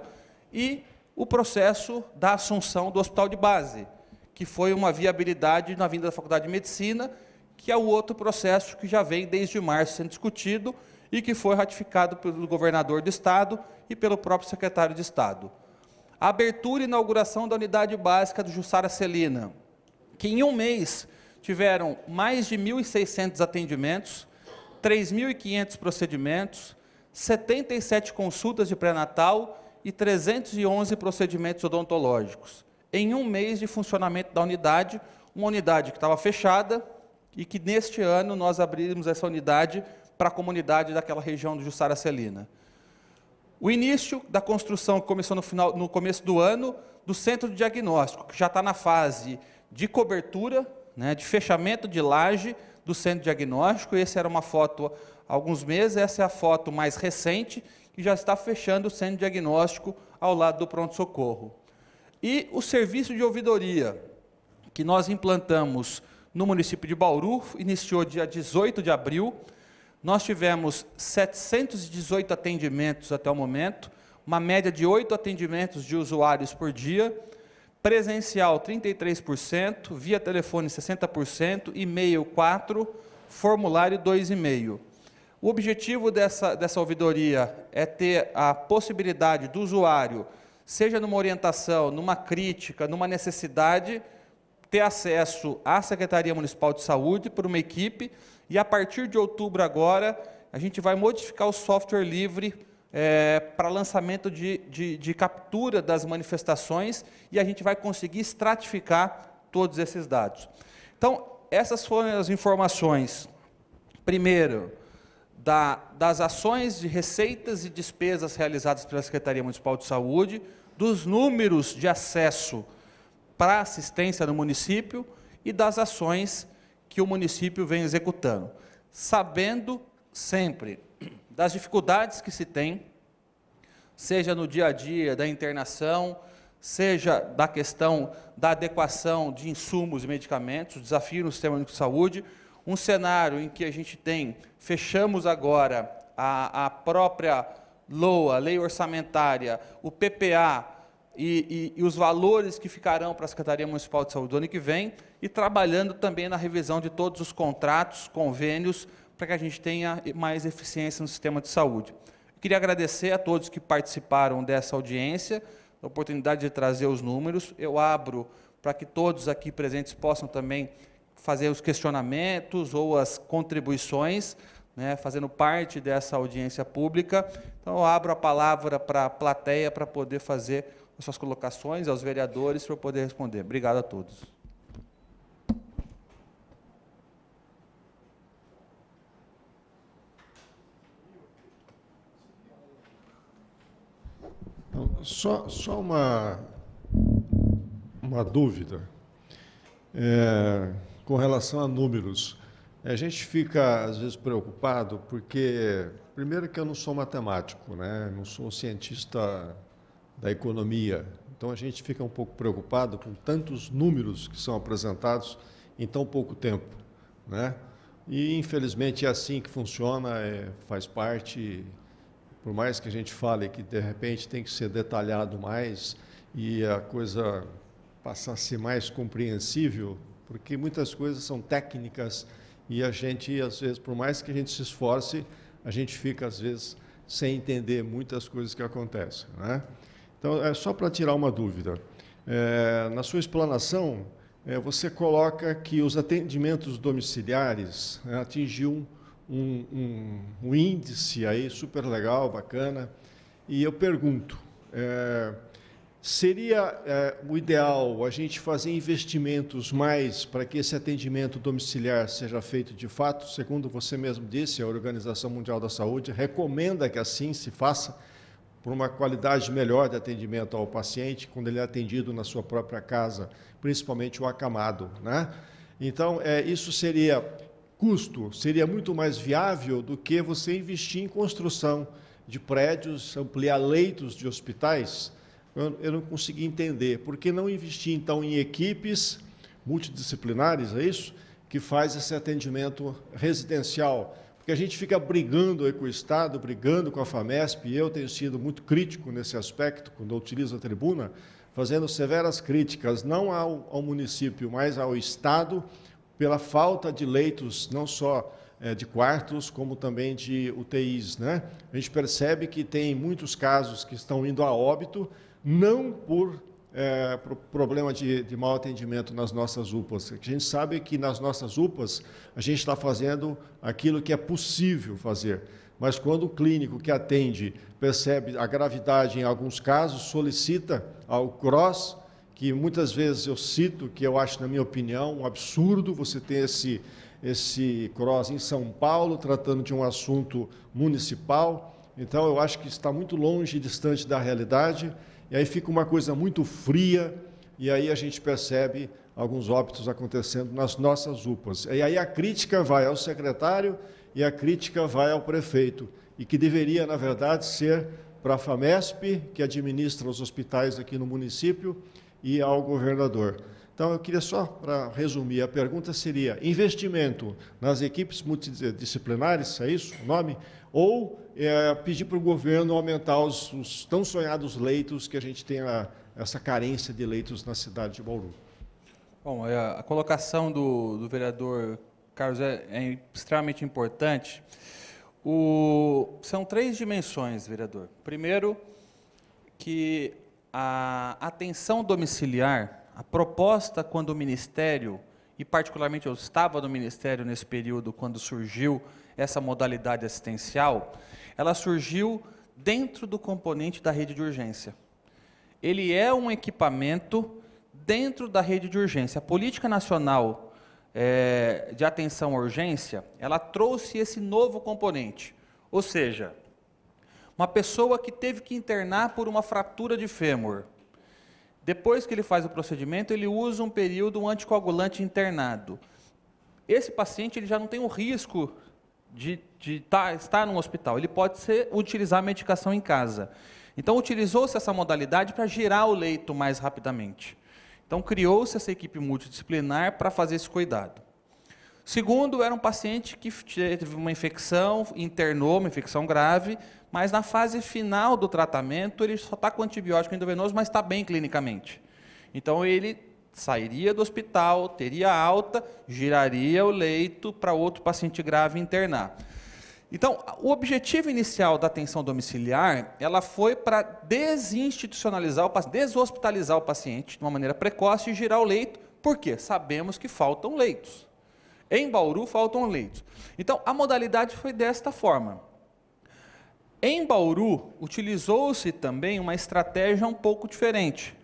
e o processo da assunção do hospital de base, que foi uma viabilidade na vinda da Faculdade de Medicina, que é o outro processo que já vem desde março sendo discutido e que foi ratificado pelo governador do Estado e pelo próprio secretário de Estado. A abertura e inauguração da unidade básica do Jussara Celina, que em um mês tiveram mais de 1.600 atendimentos, 3.500 procedimentos, 77 consultas de pré-natal e 311 procedimentos odontológicos. Em um mês de funcionamento da unidade, uma unidade que estava fechada e que neste ano nós abrimos essa unidade para a comunidade daquela região do Jussara Celina. O início da construção que começou no, final, no começo do ano do centro de diagnóstico, que já está na fase de cobertura, né, de fechamento de laje do centro de diagnóstico. Essa era uma foto há alguns meses, essa é a foto mais recente, que já está fechando o centro de diagnóstico ao lado do pronto-socorro. E o serviço de ouvidoria, que nós implantamos no município de Bauru, iniciou dia 18 de abril, nós tivemos 718 atendimentos até o momento, uma média de 8 atendimentos de usuários por dia, presencial 33%, via telefone 60%, e-mail 4%, formulário 2,5%. O objetivo dessa, dessa ouvidoria é ter a possibilidade do usuário, seja numa orientação, numa crítica, numa necessidade, ter acesso à Secretaria Municipal de Saúde por uma equipe, e a partir de outubro agora, a gente vai modificar o software livre é, para lançamento de, de, de captura das manifestações, e a gente vai conseguir estratificar todos esses dados. Então, essas foram as informações, primeiro, da, das ações de receitas e despesas realizadas pela Secretaria Municipal de Saúde, dos números de acesso para assistência no município e das ações que o município vem executando, sabendo sempre das dificuldades que se tem, seja no dia a dia da internação, seja da questão da adequação de insumos e medicamentos, desafio no sistema único de saúde, um cenário em que a gente tem, fechamos agora a, a própria LOA, lei orçamentária, o PPA, e, e, e os valores que ficarão para a Secretaria Municipal de Saúde do ano que vem, e trabalhando também na revisão de todos os contratos, convênios, para que a gente tenha mais eficiência no sistema de saúde. Eu queria agradecer a todos que participaram dessa audiência, a oportunidade de trazer os números. Eu abro para que todos aqui presentes possam também fazer os questionamentos ou as contribuições, né, fazendo parte dessa audiência pública. Então, eu abro a palavra para a plateia para poder fazer as suas colocações, aos vereadores, para eu poder responder. Obrigado a todos. Então, só, só uma, uma dúvida é, com relação a números. A gente fica, às vezes, preocupado porque, primeiro, que eu não sou matemático, né? não sou cientista da economia. Então a gente fica um pouco preocupado com tantos números que são apresentados em tão pouco tempo, né? E infelizmente é assim que funciona, é, faz parte. Por mais que a gente fale que de repente tem que ser detalhado mais e a coisa passar a ser mais compreensível, porque muitas coisas são técnicas e a gente às vezes, por mais que a gente se esforce, a gente fica às vezes sem entender muitas coisas que acontecem, né? Então, é só para tirar uma dúvida. É, na sua explanação, é, você coloca que os atendimentos domiciliares é, atingiu um, um, um, índice aí super legal, bacana. E eu pergunto, é, seria é, o ideal a gente fazer investimentos mais para que esse atendimento domiciliar seja feito de fato? Segundo você mesmo disse, a Organização Mundial da Saúde recomenda que assim se faça por uma qualidade melhor de atendimento ao paciente quando ele é atendido na sua própria casa, principalmente o acamado, né? Então, é, isso seria custo, seria muito mais viável do que você investir em construção de prédios, ampliar leitos de hospitais. Eu, eu não consegui entender. Por que não investir, então, em equipes multidisciplinares, é isso? Que faz esse atendimento residencial porque a gente fica brigando com o Estado, brigando com a FAMESP, e eu tenho sido muito crítico nesse aspecto, quando utilizo a tribuna, fazendo severas críticas, não ao, ao município, mas ao Estado, pela falta de leitos, não só é, de quartos, como também de UTIs. Né? A gente percebe que tem muitos casos que estão indo a óbito, não por é, pro problema de, de mau atendimento nas nossas UPAs. A gente sabe é que nas nossas UPAs a gente está fazendo aquilo que é possível fazer. Mas quando o clínico que atende percebe a gravidade em alguns casos, solicita ao CROSS, que muitas vezes eu cito, que eu acho, na minha opinião, um absurdo você ter esse, esse cross em São Paulo, tratando de um assunto municipal. Então, eu acho que está muito longe e distante da realidade e aí fica uma coisa muito fria, e aí a gente percebe alguns óbitos acontecendo nas nossas UPAs. E aí a crítica vai ao secretário e a crítica vai ao prefeito, e que deveria, na verdade, ser para a FAMESP, que administra os hospitais aqui no município, e ao governador. Então, eu queria só, para resumir, a pergunta seria: investimento nas equipes multidisciplinares, é isso o nome? ou é, pedir para o governo aumentar os, os, tão sonhados leitos que a gente tem a, essa carência de leitos na cidade de Bauru. Bom, é, a colocação do, do vereador Carlos é, é extremamente importante. O, são três dimensões, vereador. Primeiro, que a atenção domiciliar, a proposta quando o Ministério, e particularmente eu estava no Ministério nesse período, quando surgiu essa modalidade assistencial, ela surgiu dentro do componente da rede de urgência. Ele é um equipamento dentro da rede de urgência. A política nacional é, de atenção à urgência, ela trouxe esse novo componente. Ou seja, uma pessoa que teve que internar por uma fratura de fêmur. Depois que ele faz o procedimento, ele usa um período anticoagulante internado. Esse paciente ele já não tem o um risco de, de tá, estar num hospital, ele pode ser, utilizar a medicação em casa. Então, utilizou-se essa modalidade para girar o leito mais rapidamente. Então, criou-se essa equipe multidisciplinar para fazer esse cuidado. Segundo, era um paciente que teve uma infecção, internou, uma infecção grave, mas na fase final do tratamento ele só está com antibiótico endovenoso, mas está bem clinicamente. Então ele sairia do hospital, teria alta, giraria o leito para outro paciente grave internar. Então, o objetivo inicial da atenção domiciliar, ela foi para desinstitucionalizar, o deshospitalizar o paciente de uma maneira precoce e girar o leito, porque sabemos que faltam leitos. Em Bauru faltam leitos. Então, a modalidade foi desta forma. Em Bauru, utilizou-se também uma estratégia um pouco diferente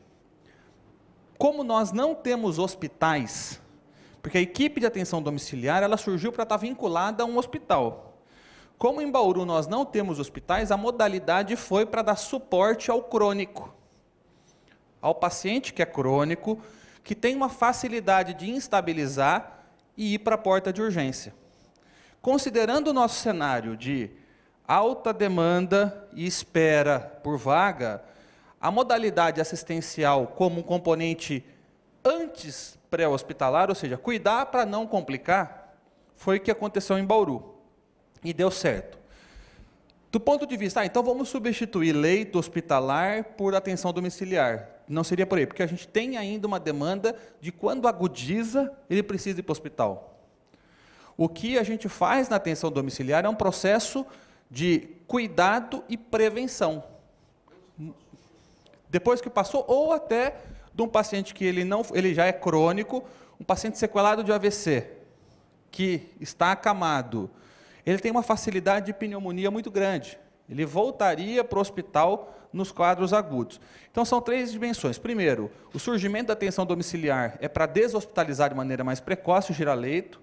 como nós não temos hospitais, porque a equipe de atenção domiciliar ela surgiu para estar tá vinculada a um hospital. Como em Bauru nós não temos hospitais, a modalidade foi para dar suporte ao crônico, ao paciente que é crônico, que tem uma facilidade de instabilizar e ir para a porta de urgência. Considerando o nosso cenário de alta demanda e espera por vaga, a modalidade assistencial como um componente antes pré-hospitalar, ou seja, cuidar para não complicar, foi o que aconteceu em Bauru. E deu certo. Do ponto de vista, ah, então vamos substituir leito hospitalar por atenção domiciliar. Não seria por aí, porque a gente tem ainda uma demanda de quando agudiza, ele precisa ir para o hospital. O que a gente faz na atenção domiciliar é um processo de cuidado e prevenção depois que passou, ou até de um paciente que ele, não, ele já é crônico, um paciente sequelado de AVC, que está acamado. Ele tem uma facilidade de pneumonia muito grande. Ele voltaria para o hospital nos quadros agudos. Então, são três dimensões. Primeiro, o surgimento da atenção domiciliar é para deshospitalizar de maneira mais precoce o giraleito.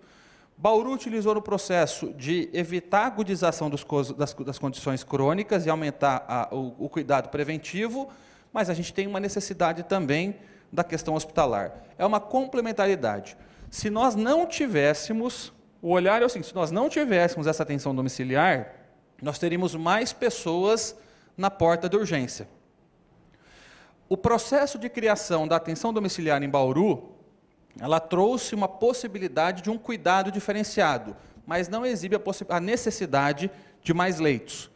Bauru utilizou no processo de evitar a agudização dos, das, das, condições crônicas e aumentar a, o, o cuidado preventivo mas a gente tem uma necessidade também da questão hospitalar. É uma complementaridade. Se nós não tivéssemos, o olhar é o seguinte, se nós não tivéssemos essa atenção domiciliar, nós teríamos mais pessoas na porta de urgência. O processo de criação da atenção domiciliar em Bauru, ela trouxe uma possibilidade de um cuidado diferenciado, mas não exibe a, a necessidade de mais leitos.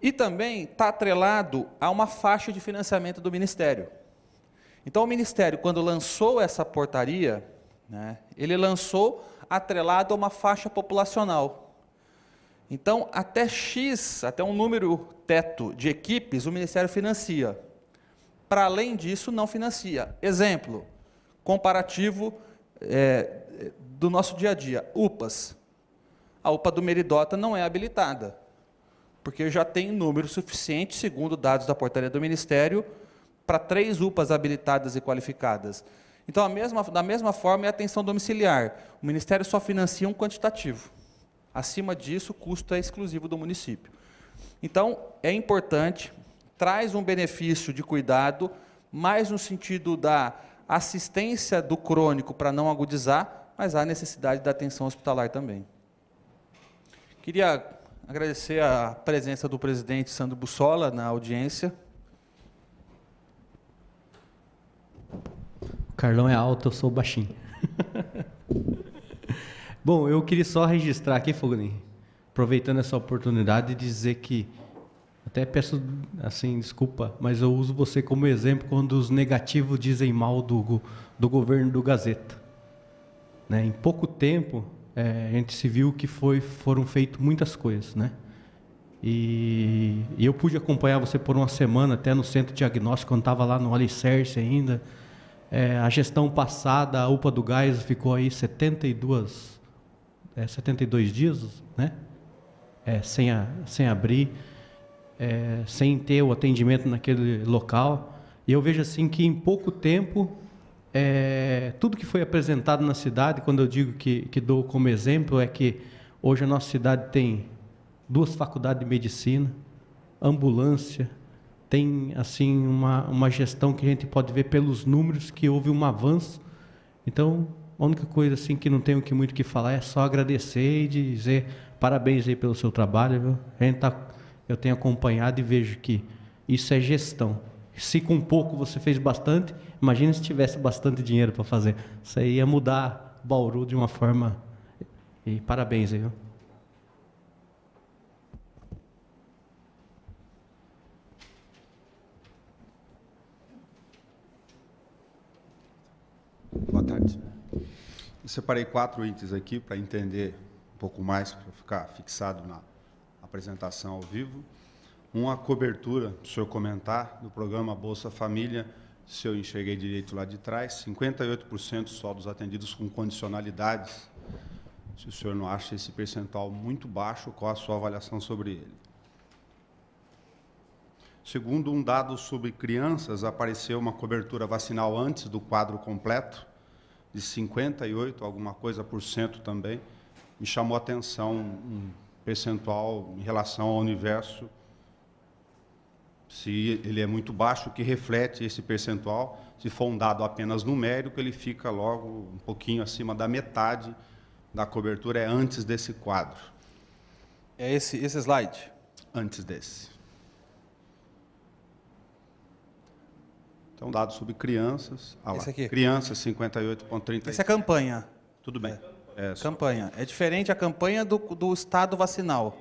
E também está atrelado a uma faixa de financiamento do Ministério. Então, o Ministério, quando lançou essa portaria, né, ele lançou atrelado a uma faixa populacional. Então, até X, até um número teto de equipes, o Ministério financia. Para além disso, não financia. Exemplo, comparativo é, do nosso dia a dia: UPAs. A UPA do Meridota não é habilitada porque já tem número suficiente, segundo dados da portaria do Ministério, para três UPAs habilitadas e qualificadas. Então, a mesma, da mesma forma, é a atenção domiciliar. O Ministério só financia um quantitativo. Acima disso, o custo é exclusivo do município. Então, é importante, traz um benefício de cuidado, mais no sentido da assistência do crônico para não agudizar, mas há necessidade da atenção hospitalar também. Queria agradecer a presença do presidente Sandro Bussola na audiência. O Carlão é alto, eu sou baixinho. Bom, eu queria só registrar aqui, Fogni, aproveitando essa oportunidade, dizer que até peço assim desculpa, mas eu uso você como exemplo quando os negativos dizem mal do, do governo do Gazeta. Né? Em pouco tempo, é, a gente se viu que foi, foram feitas muitas coisas, né? E, e, eu pude acompanhar você por uma semana até no centro diagnóstico, quando estava lá no Alicerce ainda. É, a gestão passada, a UPA do Gás ficou aí 72, é, 72 dias, né? É, sem, a, sem abrir, é, sem ter o atendimento naquele local. E eu vejo assim que em pouco tempo é, tudo que foi apresentado na cidade, quando eu digo que, que dou como exemplo, é que hoje a nossa cidade tem duas faculdades de medicina, ambulância, tem assim uma, uma gestão que a gente pode ver pelos números que houve um avanço. Então, a única coisa assim que não tenho que muito que falar é só agradecer e dizer parabéns aí pelo seu trabalho. Viu? A gente tá, eu tenho acompanhado e vejo que isso é gestão. Se com pouco você fez bastante, Imagina se tivesse bastante dinheiro para fazer. Isso aí ia mudar Bauru de uma forma. E parabéns aí. Boa tarde. Eu separei quatro itens aqui para entender um pouco mais, para ficar fixado na apresentação ao vivo. Uma cobertura, para o senhor comentar, do programa Bolsa Família se eu enxerguei direito lá de trás, 58% só dos atendidos com condicionalidades. Se o senhor não acha esse percentual muito baixo, qual a sua avaliação sobre ele? Segundo um dado sobre crianças, apareceu uma cobertura vacinal antes do quadro completo, de 58, alguma coisa por cento também. Me chamou a atenção um percentual em relação ao universo se ele é muito baixo, que reflete esse percentual. Se for um dado apenas numérico, ele fica logo um pouquinho acima da metade da cobertura, é antes desse quadro. É esse, esse slide? Antes desse. Então, dado sobre crianças. Ah, esse aqui. Crianças, 58,30. Essa é campanha. Tudo bem. É. É, campanha. É diferente a campanha do, do estado vacinal.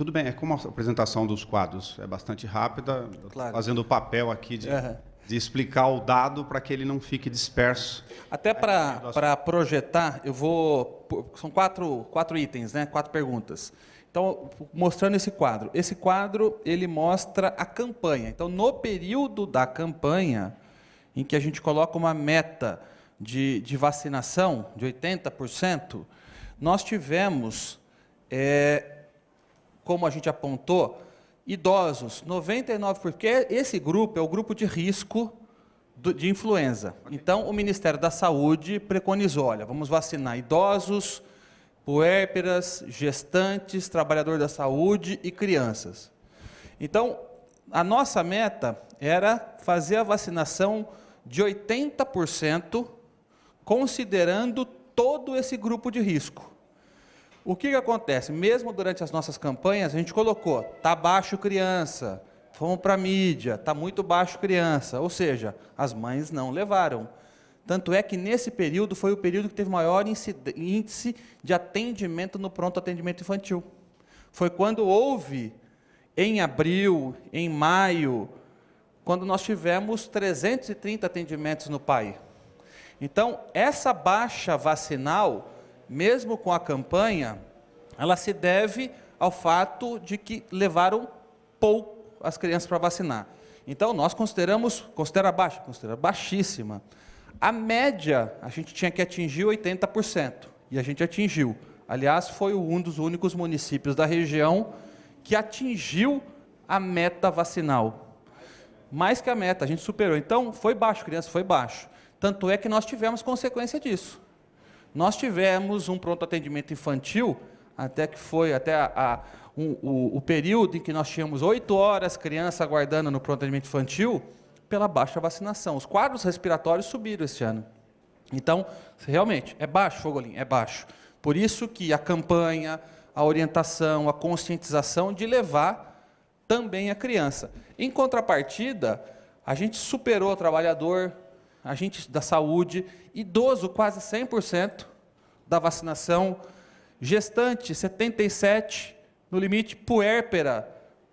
Tudo bem, é como a apresentação dos quadros é bastante rápida, claro. fazendo o papel aqui de, uhum. de explicar o dado para que ele não fique disperso. Até para é, projetar, eu vou. São quatro, quatro itens, né? quatro perguntas. Então, mostrando esse quadro. Esse quadro ele mostra a campanha. Então, no período da campanha, em que a gente coloca uma meta de, de vacinação de 80%, nós tivemos é, como a gente apontou, idosos, 99%, porque esse grupo é o grupo de risco do, de influenza. Okay. Então, o Ministério da Saúde preconizou, olha, vamos vacinar idosos, puérperas, gestantes, trabalhador da saúde e crianças. Então, a nossa meta era fazer a vacinação de 80%, considerando todo esse grupo de risco. O que, que acontece? Mesmo durante as nossas campanhas, a gente colocou, tá baixo criança, fomos para a mídia, tá muito baixo criança, ou seja, as mães não levaram. Tanto é que nesse período foi o período que teve maior índice de atendimento no pronto atendimento infantil. Foi quando houve, em abril, em maio, quando nós tivemos 330 atendimentos no PAI. Então, essa baixa vacinal mesmo com a campanha, ela se deve ao fato de que levaram pouco as crianças para vacinar. Então nós consideramos, considera baixa, considera baixíssima. A média, a gente tinha que atingir 80%, e a gente atingiu. Aliás, foi um dos únicos municípios da região que atingiu a meta vacinal. Mais que a meta, a gente superou. Então, foi baixo, criança, foi baixo. Tanto é que nós tivemos consequência disso. Nós tivemos um pronto atendimento infantil, até que foi até a, a, um, o, o, período em que nós tínhamos oito horas criança aguardando no pronto atendimento infantil, pela baixa vacinação. Os quadros respiratórios subiram este ano. Então, realmente, é baixo, Fogolim, é baixo. Por isso que a campanha, a orientação, a conscientização de levar também a criança. Em contrapartida, a gente superou o trabalhador, agente da saúde, idoso quase 100% da vacinação, gestante 77 no limite, puérpera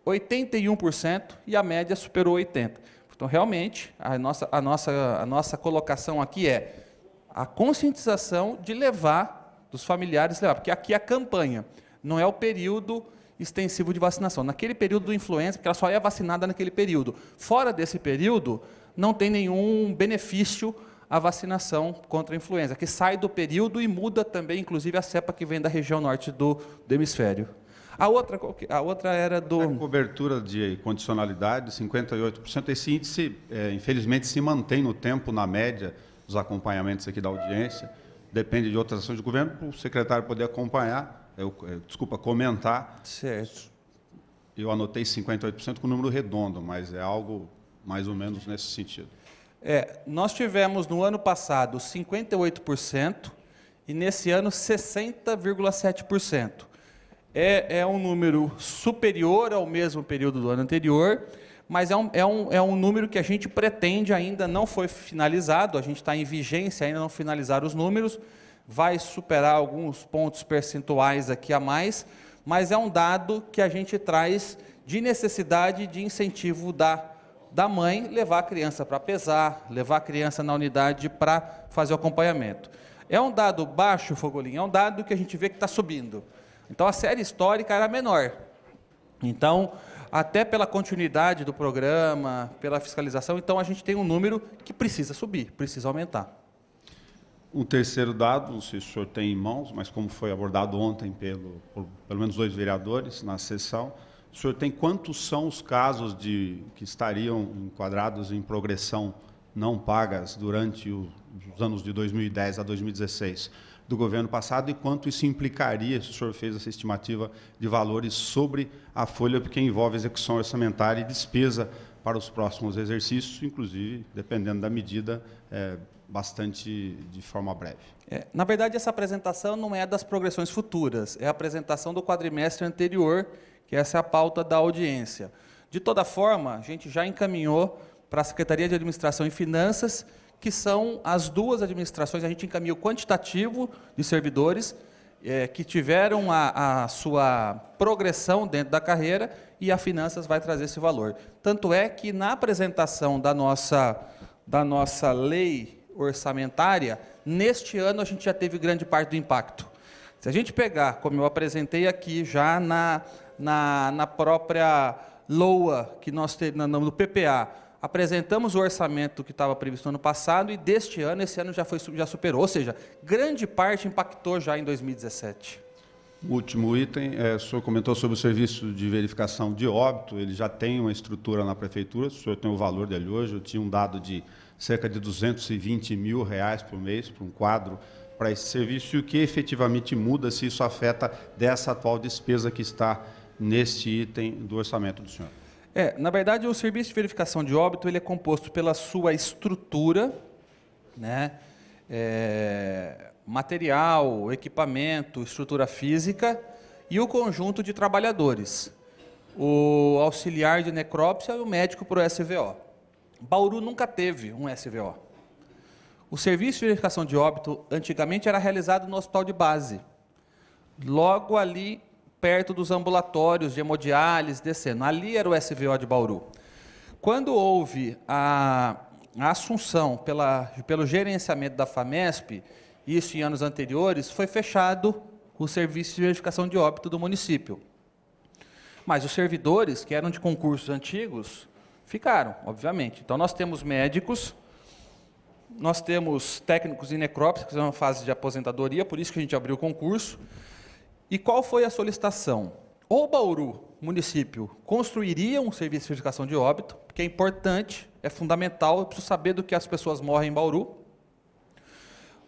81% e a média superou 80. Então realmente a nossa a nossa a nossa colocação aqui é a conscientização de levar dos familiares levar, porque aqui é a campanha não é o período extensivo de vacinação. Naquele período do influenza, porque ela só é vacinada naquele período. Fora desse período, não tem nenhum benefício a vacinação contra a influenza, que sai do período e muda também, inclusive, a cepa que vem da região norte do, do hemisfério. A outra, a outra era do. A cobertura de condicionalidade, 58%. Esse índice, é, infelizmente, se mantém no tempo, na média, os acompanhamentos aqui da audiência. Depende de outras ações de governo, para o secretário poder acompanhar, eu, é, desculpa, comentar. Certo. Eu anotei 58% com número redondo, mas é algo mais ou menos nesse sentido. É, nós tivemos no ano passado 58% e nesse ano 60,7%. É, é um número superior ao mesmo período do ano anterior, mas é um, é, um, é um número que a gente pretende ainda não foi finalizado, a gente está em vigência, ainda não finalizar os números, vai superar alguns pontos percentuais aqui a mais, mas é um dado que a gente traz de necessidade de incentivo da da mãe levar a criança para pesar, levar a criança na unidade para fazer o acompanhamento. É um dado baixo, Fogolinho, é um dado que a gente vê que está subindo. Então a série histórica era menor. Então, até pela continuidade do programa, pela fiscalização, então a gente tem um número que precisa subir, precisa aumentar. um terceiro dado, se o senhor tem em mãos, mas como foi abordado ontem pelo, por, pelo menos dois vereadores na sessão, o senhor tem quantos são os casos de que estariam enquadrados em progressão não pagas durante os anos de 2010 a 2016 do governo passado e quanto isso implicaria, se o senhor fez essa estimativa de valores sobre a folha, porque envolve execução orçamentária e despesa para os próximos exercícios, inclusive, dependendo da medida, é, bastante de forma breve. É, na verdade, essa apresentação não é das progressões futuras, é a apresentação do quadrimestre anterior que essa é a pauta da audiência. De toda forma, a gente já encaminhou para a Secretaria de Administração e Finanças, que são as duas administrações, a gente encaminha o quantitativo de servidores é, que tiveram a, a sua progressão dentro da carreira e a Finanças vai trazer esse valor. Tanto é que na apresentação da nossa, da nossa lei orçamentária, neste ano a gente já teve grande parte do impacto. Se a gente pegar, como eu apresentei aqui já na na, na própria LOA, que nós te, na, no PPA. Apresentamos o orçamento que estava previsto no ano passado e deste ano, esse ano já, foi, já superou, ou seja, grande parte impactou já em 2017. O último item, é, o senhor comentou sobre o serviço de verificação de óbito, ele já tem uma estrutura na prefeitura, o senhor tem o valor dele hoje, eu tinha um dado de cerca de 220 mil reais por mês para um quadro para esse serviço, e o que efetivamente muda se isso afeta dessa atual despesa que está neste item do orçamento do senhor. É, na verdade, o serviço de verificação de óbito ele é composto pela sua estrutura, né, é, material, equipamento, estrutura física e o conjunto de trabalhadores, o auxiliar de necrópsia e o médico para o SVO. Bauru nunca teve um SVO. O serviço de verificação de óbito antigamente era realizado no hospital de base, logo ali perto dos ambulatórios de hemodiálise, descendo. Ali era o SVO de Bauru. Quando houve a, a assunção pela, pelo gerenciamento da FAMESP, isso em anos anteriores, foi fechado o serviço de verificação de óbito do município. Mas os servidores, que eram de concursos antigos, ficaram, obviamente. Então, nós temos médicos, nós temos técnicos em necrópsia, que são uma fase de aposentadoria, por isso que a gente abriu o concurso. E qual foi a solicitação? Ou Bauru, município, construiria um serviço de verificação de óbito, que é importante, é fundamental, eu preciso saber do que as pessoas morrem em Bauru.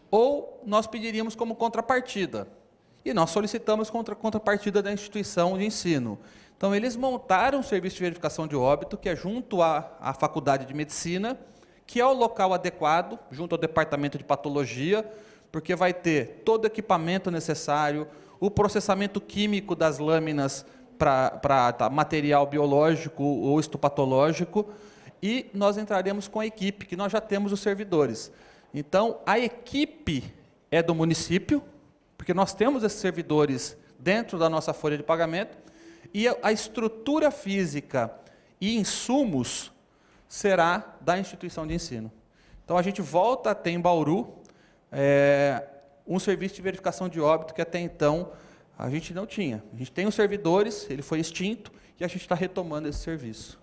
Ou nós pediríamos como contrapartida. E nós solicitamos contra contrapartida da instituição de ensino. Então, eles montaram um serviço de verificação de óbito, que é junto à, à Faculdade de Medicina, que é o local adequado, junto ao Departamento de Patologia, porque vai ter todo o equipamento necessário, o processamento químico das lâminas para tá, material biológico ou estupatológico, e nós entraremos com a equipe, que nós já temos os servidores. Então, a equipe é do município, porque nós temos esses servidores dentro da nossa folha de pagamento, e a estrutura física e insumos será da instituição de ensino. Então, a gente volta até em Bauru é, um serviço de verificação de óbito que até então a gente não tinha. A gente tem os servidores, ele foi extinto e a gente está retomando esse serviço.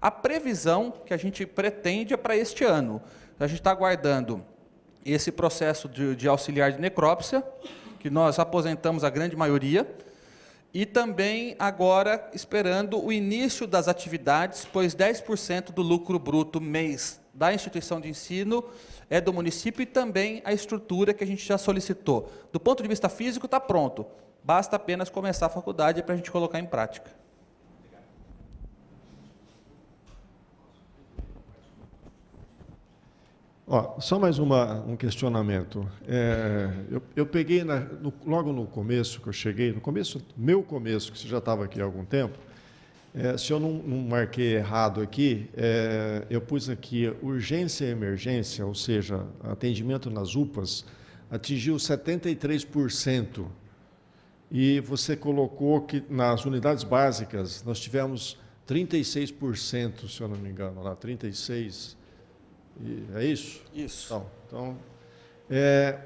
A previsão que a gente pretende é para este ano. A gente está aguardando esse processo de, de auxiliar de necrópsia, que nós aposentamos a grande maioria, e também agora esperando o início das atividades, pois 10% do lucro bruto mês da instituição de ensino é do município e também a estrutura que a gente já solicitou. Do ponto de vista físico, está pronto. Basta apenas começar a faculdade para a gente colocar em prática. Ó, só mais uma, um questionamento. É, eu, eu, peguei, na, no, logo no começo que eu cheguei, no começo, meu começo, que você já estava aqui há algum tempo, é, se eu não, não, marquei errado aqui, é, eu pus aqui urgência e emergência, ou seja, atendimento nas UPAs, atingiu 73%. E você colocou que nas unidades básicas nós tivemos 36%, se eu não me engano, lá, 36%. é isso? Isso. Então, então é,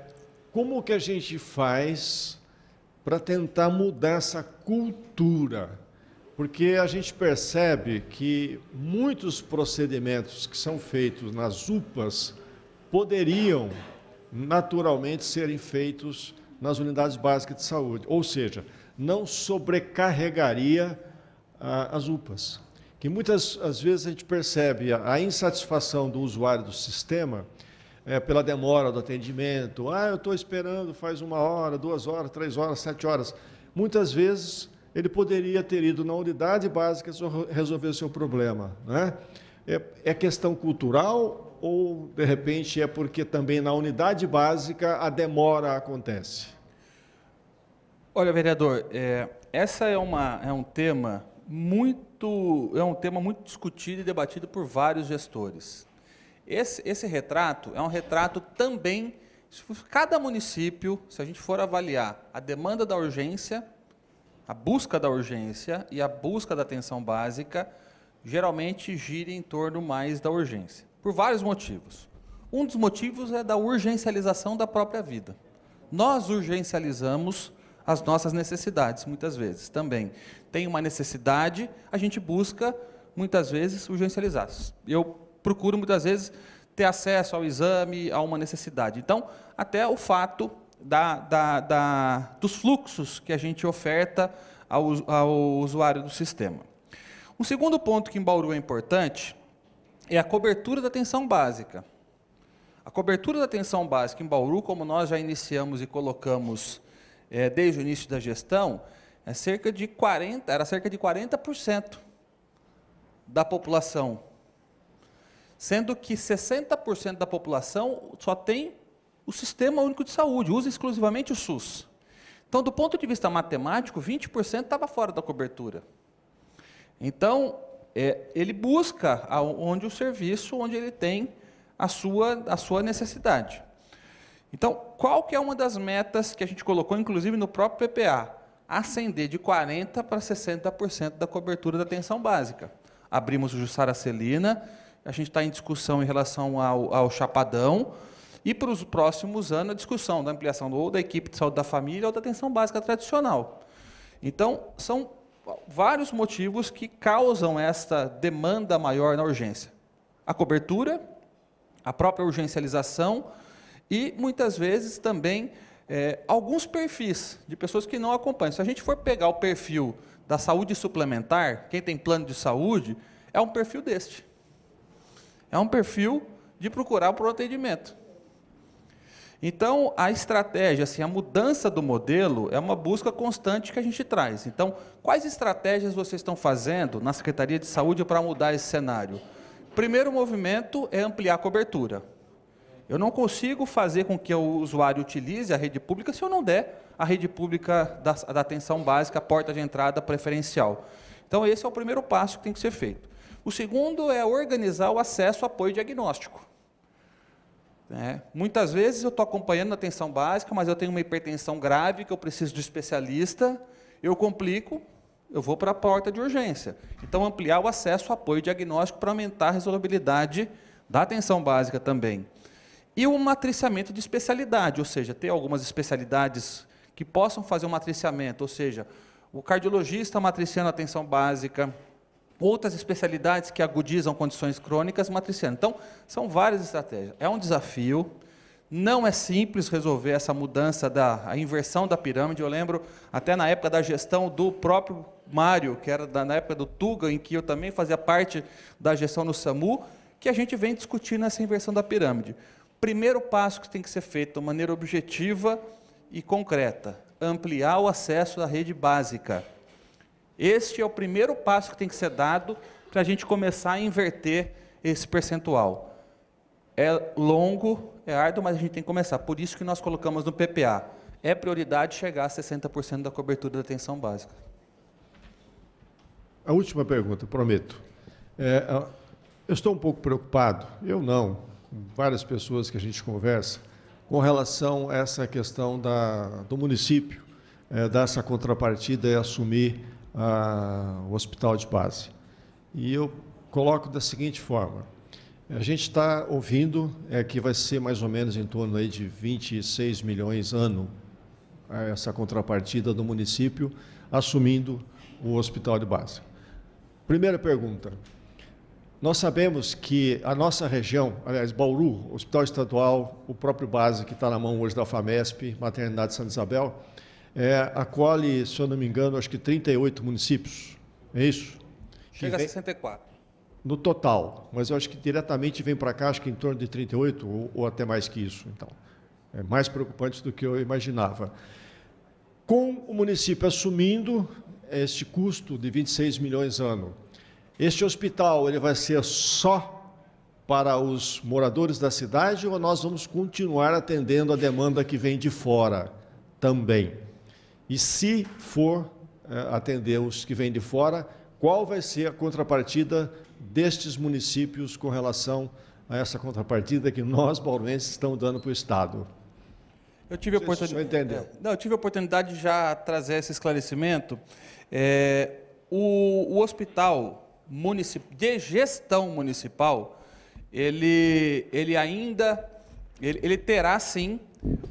como que a gente faz para tentar mudar essa cultura? porque a gente percebe que muitos procedimentos que são feitos nas UPAs poderiam naturalmente serem feitos nas unidades básicas de saúde, ou seja, não sobrecarregaria ah, as UPAs. Que muitas às vezes a gente percebe a, a insatisfação do usuário do sistema é, pela demora do atendimento. Ah, eu estou esperando faz uma hora, duas horas, três horas, sete horas. Muitas vezes ele poderia ter ido na unidade básica resolver seu problema. Né? É, é questão cultural ou, de repente, é porque também na unidade básica a demora acontece? Olha, vereador, é, essa é, uma, é um tema muito é um tema muito discutido e debatido por vários gestores. Esse, esse retrato é um retrato também cada município, se a gente for avaliar a demanda da urgência a busca da urgência e a busca da atenção básica geralmente gira em torno mais da urgência, por vários motivos. Um dos motivos é da urgencialização da própria vida. Nós urgencializamos as nossas necessidades, muitas vezes também. Tem uma necessidade, a gente busca, muitas vezes, urgencializar. Eu procuro, muitas vezes, ter acesso ao exame, a uma necessidade. Então, até o fato da, da, da, dos fluxos que a gente oferta ao, ao usuário do sistema. Um segundo ponto que em Bauru é importante é a cobertura da atenção básica. A cobertura da atenção básica em Bauru, como nós já iniciamos e colocamos é, desde o início da gestão, é cerca de 40, era cerca de 40% da população. Sendo que 60% da população só tem o Sistema Único de Saúde, usa exclusivamente o SUS. Então, do ponto de vista matemático, 20% estava fora da cobertura. Então, é, ele busca onde o serviço, onde ele tem a sua, a sua necessidade. Então, qual que é uma das metas que a gente colocou, inclusive, no próprio PPA? Ascender de 40% para 60% da cobertura da atenção básica. Abrimos o Jussara Celina, a gente está em discussão em relação ao, ao Chapadão, e para os próximos anos a discussão da ampliação ou da equipe de saúde da família ou da atenção básica tradicional. Então, são vários motivos que causam esta demanda maior na urgência. A cobertura, a própria urgencialização e, muitas vezes, também é, alguns perfis de pessoas que não acompanham. Se a gente for pegar o perfil da saúde suplementar, quem tem plano de saúde, é um perfil deste. É um perfil de procurar por atendimento. Então, a estratégia, assim, a mudança do modelo é uma busca constante que a gente traz. Então, quais estratégias vocês estão fazendo na Secretaria de Saúde para mudar esse cenário? Primeiro movimento é ampliar a cobertura. Eu não consigo fazer com que o usuário utilize a rede pública se eu não der a rede pública da, da atenção básica, a porta de entrada preferencial. Então, esse é o primeiro passo que tem que ser feito. O segundo é organizar o acesso ao apoio diagnóstico. Né? Muitas vezes eu estou acompanhando a atenção básica, mas eu tenho uma hipertensão grave que eu preciso do especialista, eu complico, eu vou para a porta de urgência. Então, ampliar o acesso ao apoio diagnóstico para aumentar a resolvibilidade da atenção básica também. E o matriciamento de especialidade, ou seja, ter algumas especialidades que possam fazer o um matriciamento, ou seja, o cardiologista matriciando a atenção básica, outras especialidades que agudizam condições crônicas matricianas. Então, são várias estratégias. É um desafio, não é simples resolver essa mudança da inversão da pirâmide. Eu lembro até na época da gestão do próprio Mário, que era da, na época do Tuga, em que eu também fazia parte da gestão no SAMU, que a gente vem discutindo essa inversão da pirâmide. Primeiro passo que tem que ser feito de maneira objetiva e concreta: ampliar o acesso à rede básica. Este é o primeiro passo que tem que ser dado para a gente começar a inverter esse percentual. É longo, é árduo, mas a gente tem que começar. Por isso que nós colocamos no PPA. É prioridade chegar a 60% da cobertura da atenção básica. A última pergunta, prometo. É, eu estou um pouco preocupado, eu não, com várias pessoas que a gente conversa, com relação a essa questão da, do município é, dar essa contrapartida e assumir a, o hospital de base. E eu coloco da seguinte forma: a gente está ouvindo é, que vai ser mais ou menos em torno aí de 26 milhões ano essa contrapartida do município assumindo o hospital de base. Primeira pergunta: nós sabemos que a nossa região, aliás, Bauru, Hospital Estadual, o próprio base que está na mão hoje da FAMESP, Maternidade Santa Isabel, é, acolhe, se eu não me engano, acho que 38 municípios. É isso? Chega vem... a 64. No total, mas eu acho que diretamente vem para cá, acho que em torno de 38 ou, ou até mais que isso. Então, é mais preocupante do que eu imaginava. Com o município assumindo este custo de 26 milhões ano, este hospital ele vai ser só para os moradores da cidade ou nós vamos continuar atendendo a demanda que vem de fora também? E se for eh, atender os que vêm de fora, qual vai ser a contrapartida destes municípios com relação a essa contrapartida que nós, bauruenses, estamos dando para o Estado? Eu tive, a oportunidade... Se é, Não, eu tive a oportunidade de já trazer esse esclarecimento. É... O, o, hospital municip... de gestão municipal, ele, ele ainda, ele, ele terá sim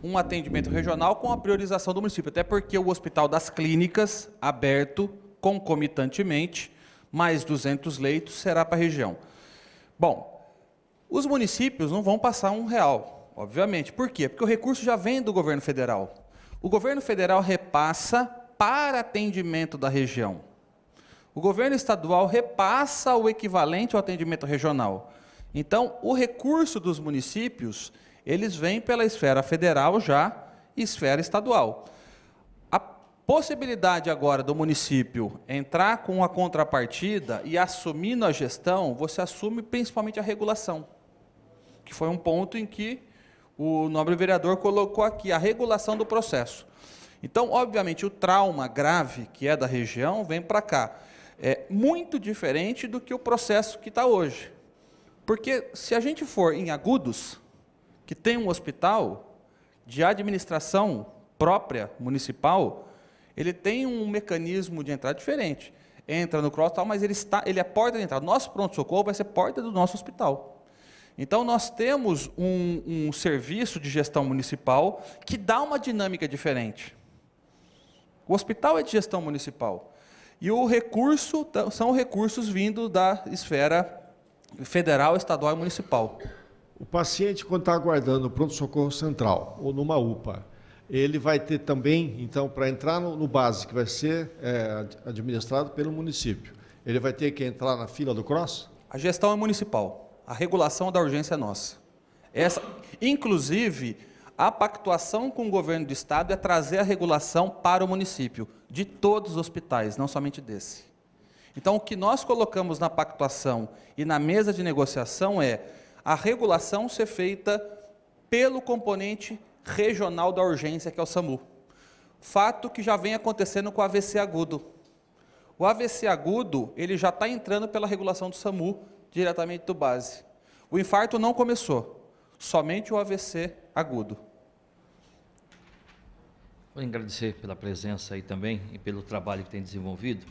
um atendimento regional com a priorização do município, até porque o Hospital das Clínicas, aberto concomitantemente, mais 200 leitos será para a região. Bom, os municípios não vão passar um real, obviamente. Por quê? Porque o recurso já vem do governo federal. O governo federal repassa para atendimento da região. O governo estadual repassa o equivalente ao atendimento regional. Então, o recurso dos municípios eles vêm pela esfera federal já e esfera estadual. A possibilidade agora do município entrar com a contrapartida e assumindo a gestão, você assume principalmente a regulação, que foi um ponto em que o nobre vereador colocou aqui a regulação do processo. Então, obviamente, o trauma grave que é da região vem para cá. É muito diferente do que o processo que está hoje. Porque se a gente for em agudos, que tem um hospital de administração própria municipal, ele tem um mecanismo de entrada diferente. Entra no cross tal, mas ele está, ele é porta de entrada. Nosso pronto-socorro vai ser porta do nosso hospital. Então nós temos um, um serviço de gestão municipal que dá uma dinâmica diferente. O hospital é de gestão municipal. E o recurso são recursos vindos da esfera federal, estadual e municipal. O paciente, quando está aguardando o pronto-socorro central ou numa UPA, ele vai ter também, então, para entrar no, no, base, que vai ser é, administrado pelo município, ele vai ter que entrar na fila do CROSS? A gestão é municipal, a regulação da urgência é nossa. Essa, inclusive, a pactuação com o governo do estado é trazer a regulação para o município, de todos os hospitais, não somente desse. Então, o que nós colocamos na pactuação e na mesa de negociação é a regulação ser feita pelo componente regional da urgência, que é o SAMU. Fato que já vem acontecendo com o AVC agudo. O AVC agudo, ele já está entrando pela regulação do SAMU diretamente do base. O infarto não começou, somente o AVC agudo. Vou agradecer pela presença aí também e pelo trabalho que tem desenvolvido.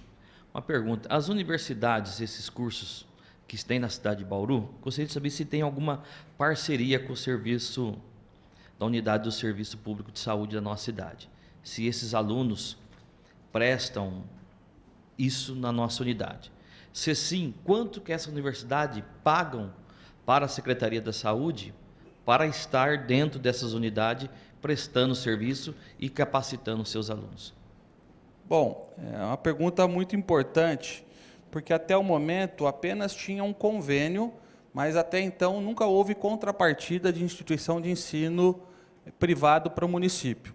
Uma pergunta: as universidades, esses cursos, que tem na cidade de Bauru, gostaria de saber se tem alguma parceria com o serviço da unidade do Serviço Público de Saúde da nossa cidade. Se esses alunos prestam isso na nossa unidade. Se sim, quanto que essa universidade pagam para a Secretaria da Saúde para estar dentro dessas unidades prestando serviço e capacitando seus alunos? Bom, é uma pergunta muito importante porque até o momento apenas tinha um convênio, mas até então nunca houve contrapartida de instituição de ensino privado para o município.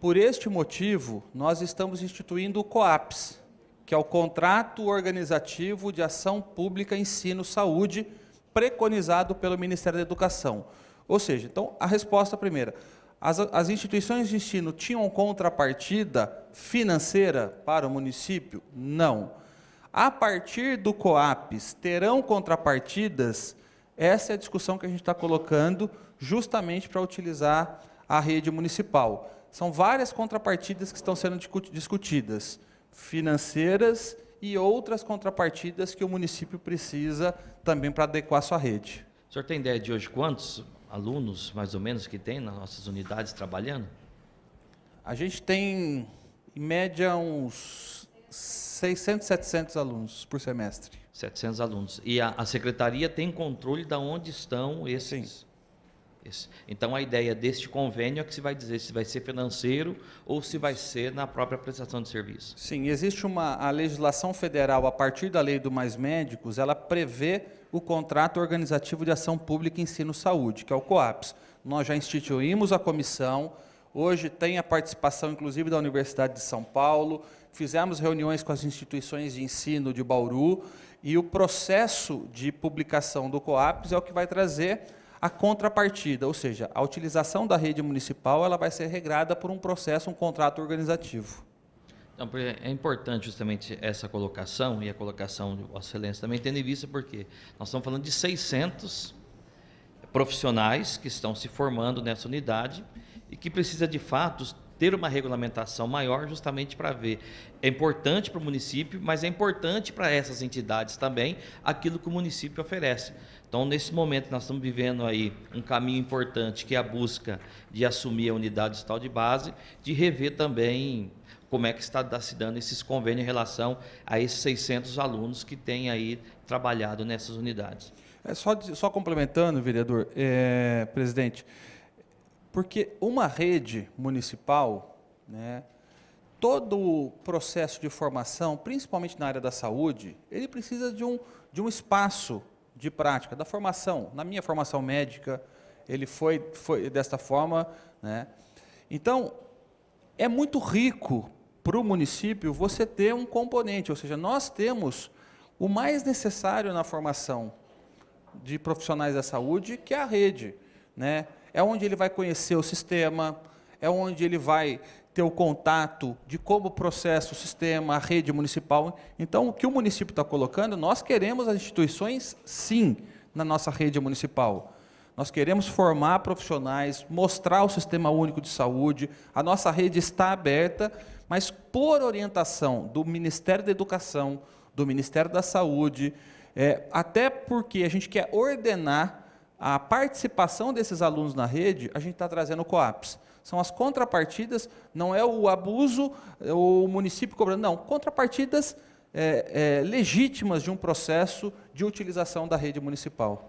Por este motivo, nós estamos instituindo o COAPS, que é o Contrato Organizativo de Ação Pública Ensino Saúde, preconizado pelo Ministério da Educação. Ou seja, então, a resposta primeira. As, as instituições de ensino tinham contrapartida financeira para o município? Não. Não. A partir do Coapes terão contrapartidas? Essa é a discussão que a gente está colocando justamente para utilizar a rede municipal. São várias contrapartidas que estão sendo discutidas, financeiras e outras contrapartidas que o município precisa também para adequar sua rede. O senhor tem ideia de hoje quantos alunos, mais ou menos, que tem nas nossas unidades trabalhando? A gente tem, em média, uns 600, 700 alunos por semestre. 700 alunos. E a, a secretaria tem controle de onde estão esses... Esse. Então, a ideia deste convênio é que se vai dizer se vai ser financeiro ou se vai ser na própria prestação de serviço. Sim, existe uma a legislação federal, a partir da lei do Mais Médicos, ela prevê o contrato organizativo de ação pública ensino-saúde, que é o COAPS. Nós já instituímos a comissão, hoje tem a participação, inclusive, da Universidade de São Paulo, fizemos reuniões com as instituições de ensino de Bauru e o processo de publicação do COAPS é o que vai trazer a contrapartida, ou seja, a utilização da rede municipal ela vai ser regrada por um processo, um contrato organizativo. Então, é importante justamente essa colocação e a colocação de Vossa Excelência também, tendo em vista porque nós estamos falando de 600 profissionais que estão se formando nessa unidade e que precisa de fato ter uma regulamentação maior justamente para ver. É importante para o município, mas é importante para essas entidades também aquilo que o município oferece. Então, nesse momento, nós estamos vivendo aí um caminho importante que é a busca de assumir a unidade estatal de base, de rever também como é que está se dando esses convênios em relação a esses 600 alunos que têm aí trabalhado nessas unidades. É, só, só complementando, vereador, é, presidente, porque uma rede municipal, né, todo o processo de formação, principalmente na área da saúde, ele precisa de um, de um espaço de prática, da formação. Na minha formação médica, ele foi, foi desta forma. Né? Então, é muito rico para o município você ter um componente, ou seja, nós temos o mais necessário na formação de profissionais da saúde, que é a rede. Né? é onde ele vai conhecer o sistema, é onde ele vai ter o contato de como processa o sistema, a rede municipal. Então, o que o município está colocando, nós queremos as instituições, sim, na nossa rede municipal. Nós queremos formar profissionais, mostrar o sistema único de saúde. A nossa rede está aberta, mas por orientação do Ministério da Educação, do Ministério da Saúde, é, até porque a gente quer ordenar a participação desses alunos na rede, a gente está trazendo o COAPS. São as contrapartidas, não é o abuso, é o município cobrando, não. Contrapartidas é, é, legítimas de um processo de utilização da rede municipal.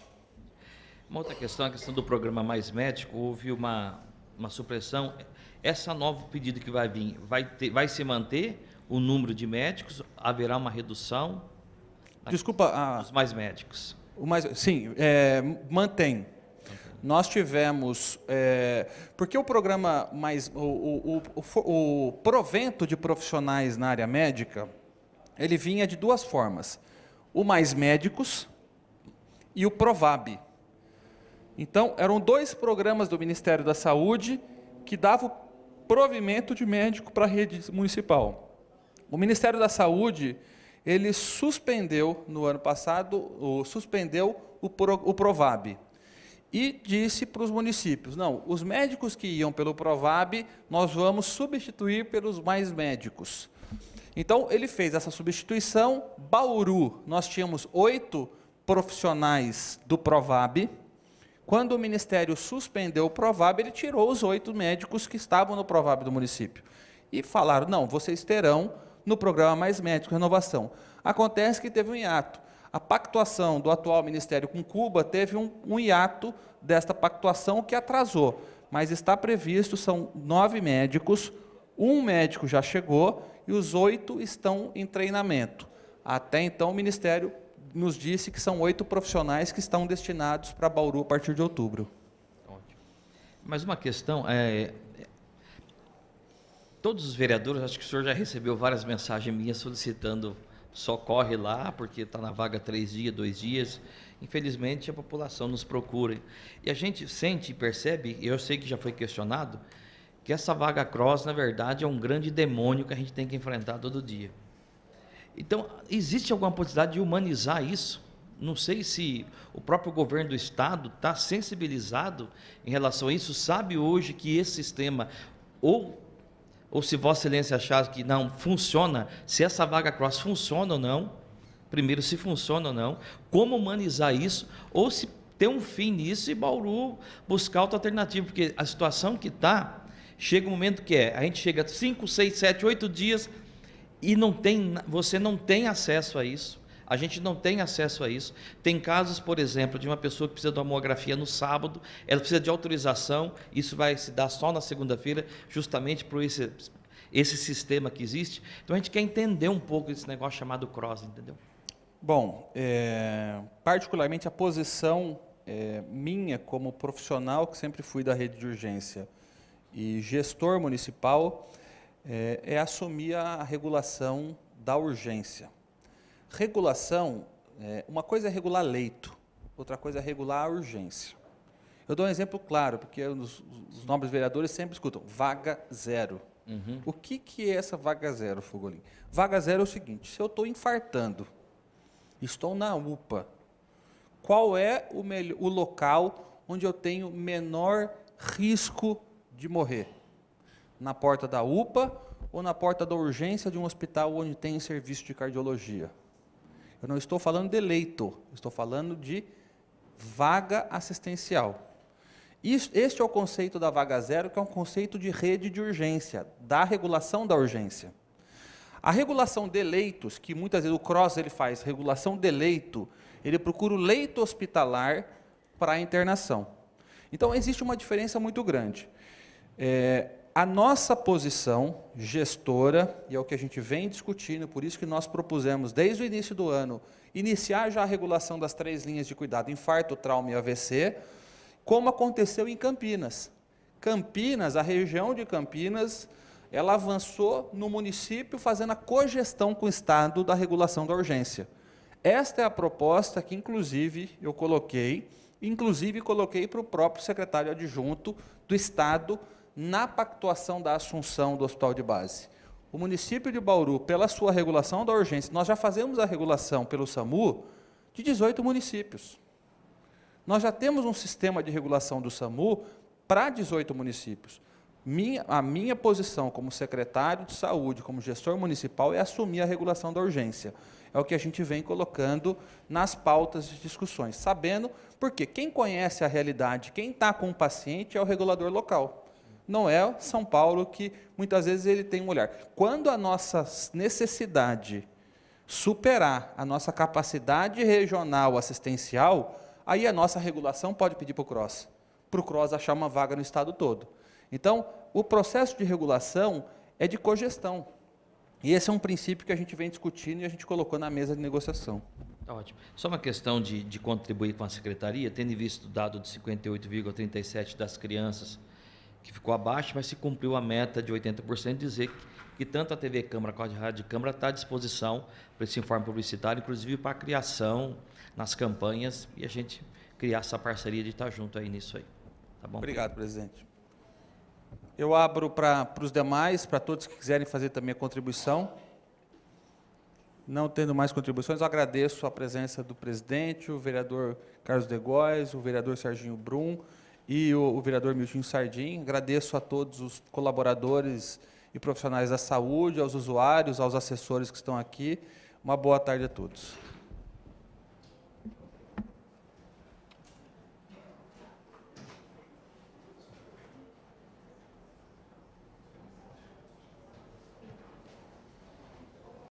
Uma outra questão, a questão do programa Mais Médico, houve uma, uma supressão. Essa novo pedido que vai vir, vai, ter, vai se manter o número de médicos? Haverá uma redução? Desculpa, a... dos mais médicos sim, é, mantém. Nós tivemos. É, porque o programa mais. O, o, o, o, provento de profissionais na área médica, ele vinha de duas formas. O mais médicos e o Provab. Então, eram dois programas do Ministério da Saúde que davam provimento de médico para a rede municipal. O Ministério da Saúde ele suspendeu no ano passado, ou suspendeu o, pro, o Provab. E disse para os municípios: não, os médicos que iam pelo Provab, nós vamos substituir pelos mais médicos. Então, ele fez essa substituição. Bauru, nós tínhamos oito profissionais do Provab. Quando o Ministério suspendeu o Provab, ele tirou os oito médicos que estavam no Provab do município. E falaram: não, vocês terão no programa Mais Médico Renovação. Acontece que teve um hiato. A pactuação do atual ministério com Cuba teve um, um hiato desta pactuação que atrasou, mas está previsto, são nove médicos, um médico já chegou e os oito estão em treinamento. Até então, o Ministério nos disse que são oito profissionais que estão destinados para Bauru a partir de outubro. Mais uma questão, é, todos os vereadores, acho que o senhor já recebeu várias mensagens minhas solicitando só corre lá porque está na vaga três dias, dois dias. Infelizmente a população nos procura. E a gente sente e percebe, e eu sei que já foi questionado, que essa vaga cross, na verdade, é um grande demônio que a gente tem que enfrentar todo dia. Então, existe alguma possibilidade de humanizar isso? Não sei se o próprio governo do estado está sensibilizado em relação a isso, sabe hoje que esse sistema ou ou se Vossa Excelência achar que não funciona, se essa vaga cross funciona ou não, primeiro se funciona ou não, como humanizar isso, ou se ter um fim nisso e Bauru buscar outra alternativa, porque a situação que está, chega um momento que é, a gente chega 5, 6, 7, 8 dias e não tem, você não tem acesso a isso. A gente não tem acesso a isso. Tem casos, por exemplo, de uma pessoa que precisa de uma mamografia no sábado, ela precisa de autorização, isso vai se dar só na segunda-feira, justamente por esse, esse sistema que existe. Então a gente quer entender um pouco esse negócio chamado cross, entendeu? Bom, é, particularmente a posição é, minha como profissional, que sempre fui da rede de urgência e gestor municipal, é, é assumir a regulação da urgência. Regulação, é, uma coisa é regular leito, outra coisa é regular a urgência. Eu dou um exemplo claro, porque é os, os nobres vereadores sempre escutam, vaga zero. Uhum. O que, que é essa vaga zero, Fogolin? Vaga zero é o seguinte, se eu estou infartando, estou na UPA, qual é o, melhor, o local onde eu tenho menor risco de morrer? Na porta da UPA ou na porta da urgência de um hospital onde tem serviço de cardiologia? Eu não estou falando de leito, estou falando de vaga assistencial. Este é o conceito da vaga zero, que é um conceito de rede de urgência, da regulação da urgência. A regulação de leitos, que muitas vezes o Cross ele faz, regulação de leito, ele procura o leito hospitalar para a internação. Então existe uma diferença muito grande. É, a nossa posição gestora, e é o que a gente vem discutindo, por isso que nós propusemos desde o início do ano iniciar já a regulação das três linhas de cuidado: infarto, trauma e AVC, como aconteceu em Campinas. Campinas, a região de Campinas, ela avançou no município fazendo a cogestão com o Estado da regulação da urgência. Esta é a proposta que, inclusive, eu coloquei, inclusive coloquei para o próprio secretário adjunto do Estado na pactuação da assunção do hospital de base. O município de Bauru, pela sua regulação da urgência, nós já fazemos a regulação pelo SAMU de 18 municípios. Nós já temos um sistema de regulação do SAMU para 18 municípios. Minha, a minha posição como secretário de saúde, como gestor municipal, é assumir a regulação da urgência. É o que a gente vem colocando nas pautas de discussões, sabendo, porque quem conhece a realidade, quem está com o paciente é o regulador local não é São Paulo que muitas vezes ele tem um olhar. Quando a nossa necessidade superar a nossa capacidade regional assistencial, aí a nossa regulação pode pedir para o CROSS, para o CROSS achar uma vaga no estado todo. Então, o processo de regulação é de cogestão. E esse é um princípio que a gente vem discutindo e a gente colocou na mesa de negociação. Tá ótimo. Só uma questão de, de contribuir com a secretaria, tendo visto o dado de 58,37% das crianças que ficou abaixo, mas se cumpriu a meta de 80%, dizer que, que tanto a TV Câmara quanto a Rádio Câmara está à disposição para esse informe publicitário, inclusive para a criação nas campanhas e a gente criar essa parceria de estar tá junto aí nisso aí. Tá bom? Obrigado, presidente. Eu abro para os demais, para todos que quiserem fazer também a contribuição. Não tendo mais contribuições, agradeço a presença do presidente, o vereador Carlos Degóis, o vereador Serginho Brum, e o, o vereador Miltinho Sardim. Agradeço a todos os colaboradores e profissionais da saúde, aos usuários, aos assessores que estão aqui. Uma boa tarde a todos.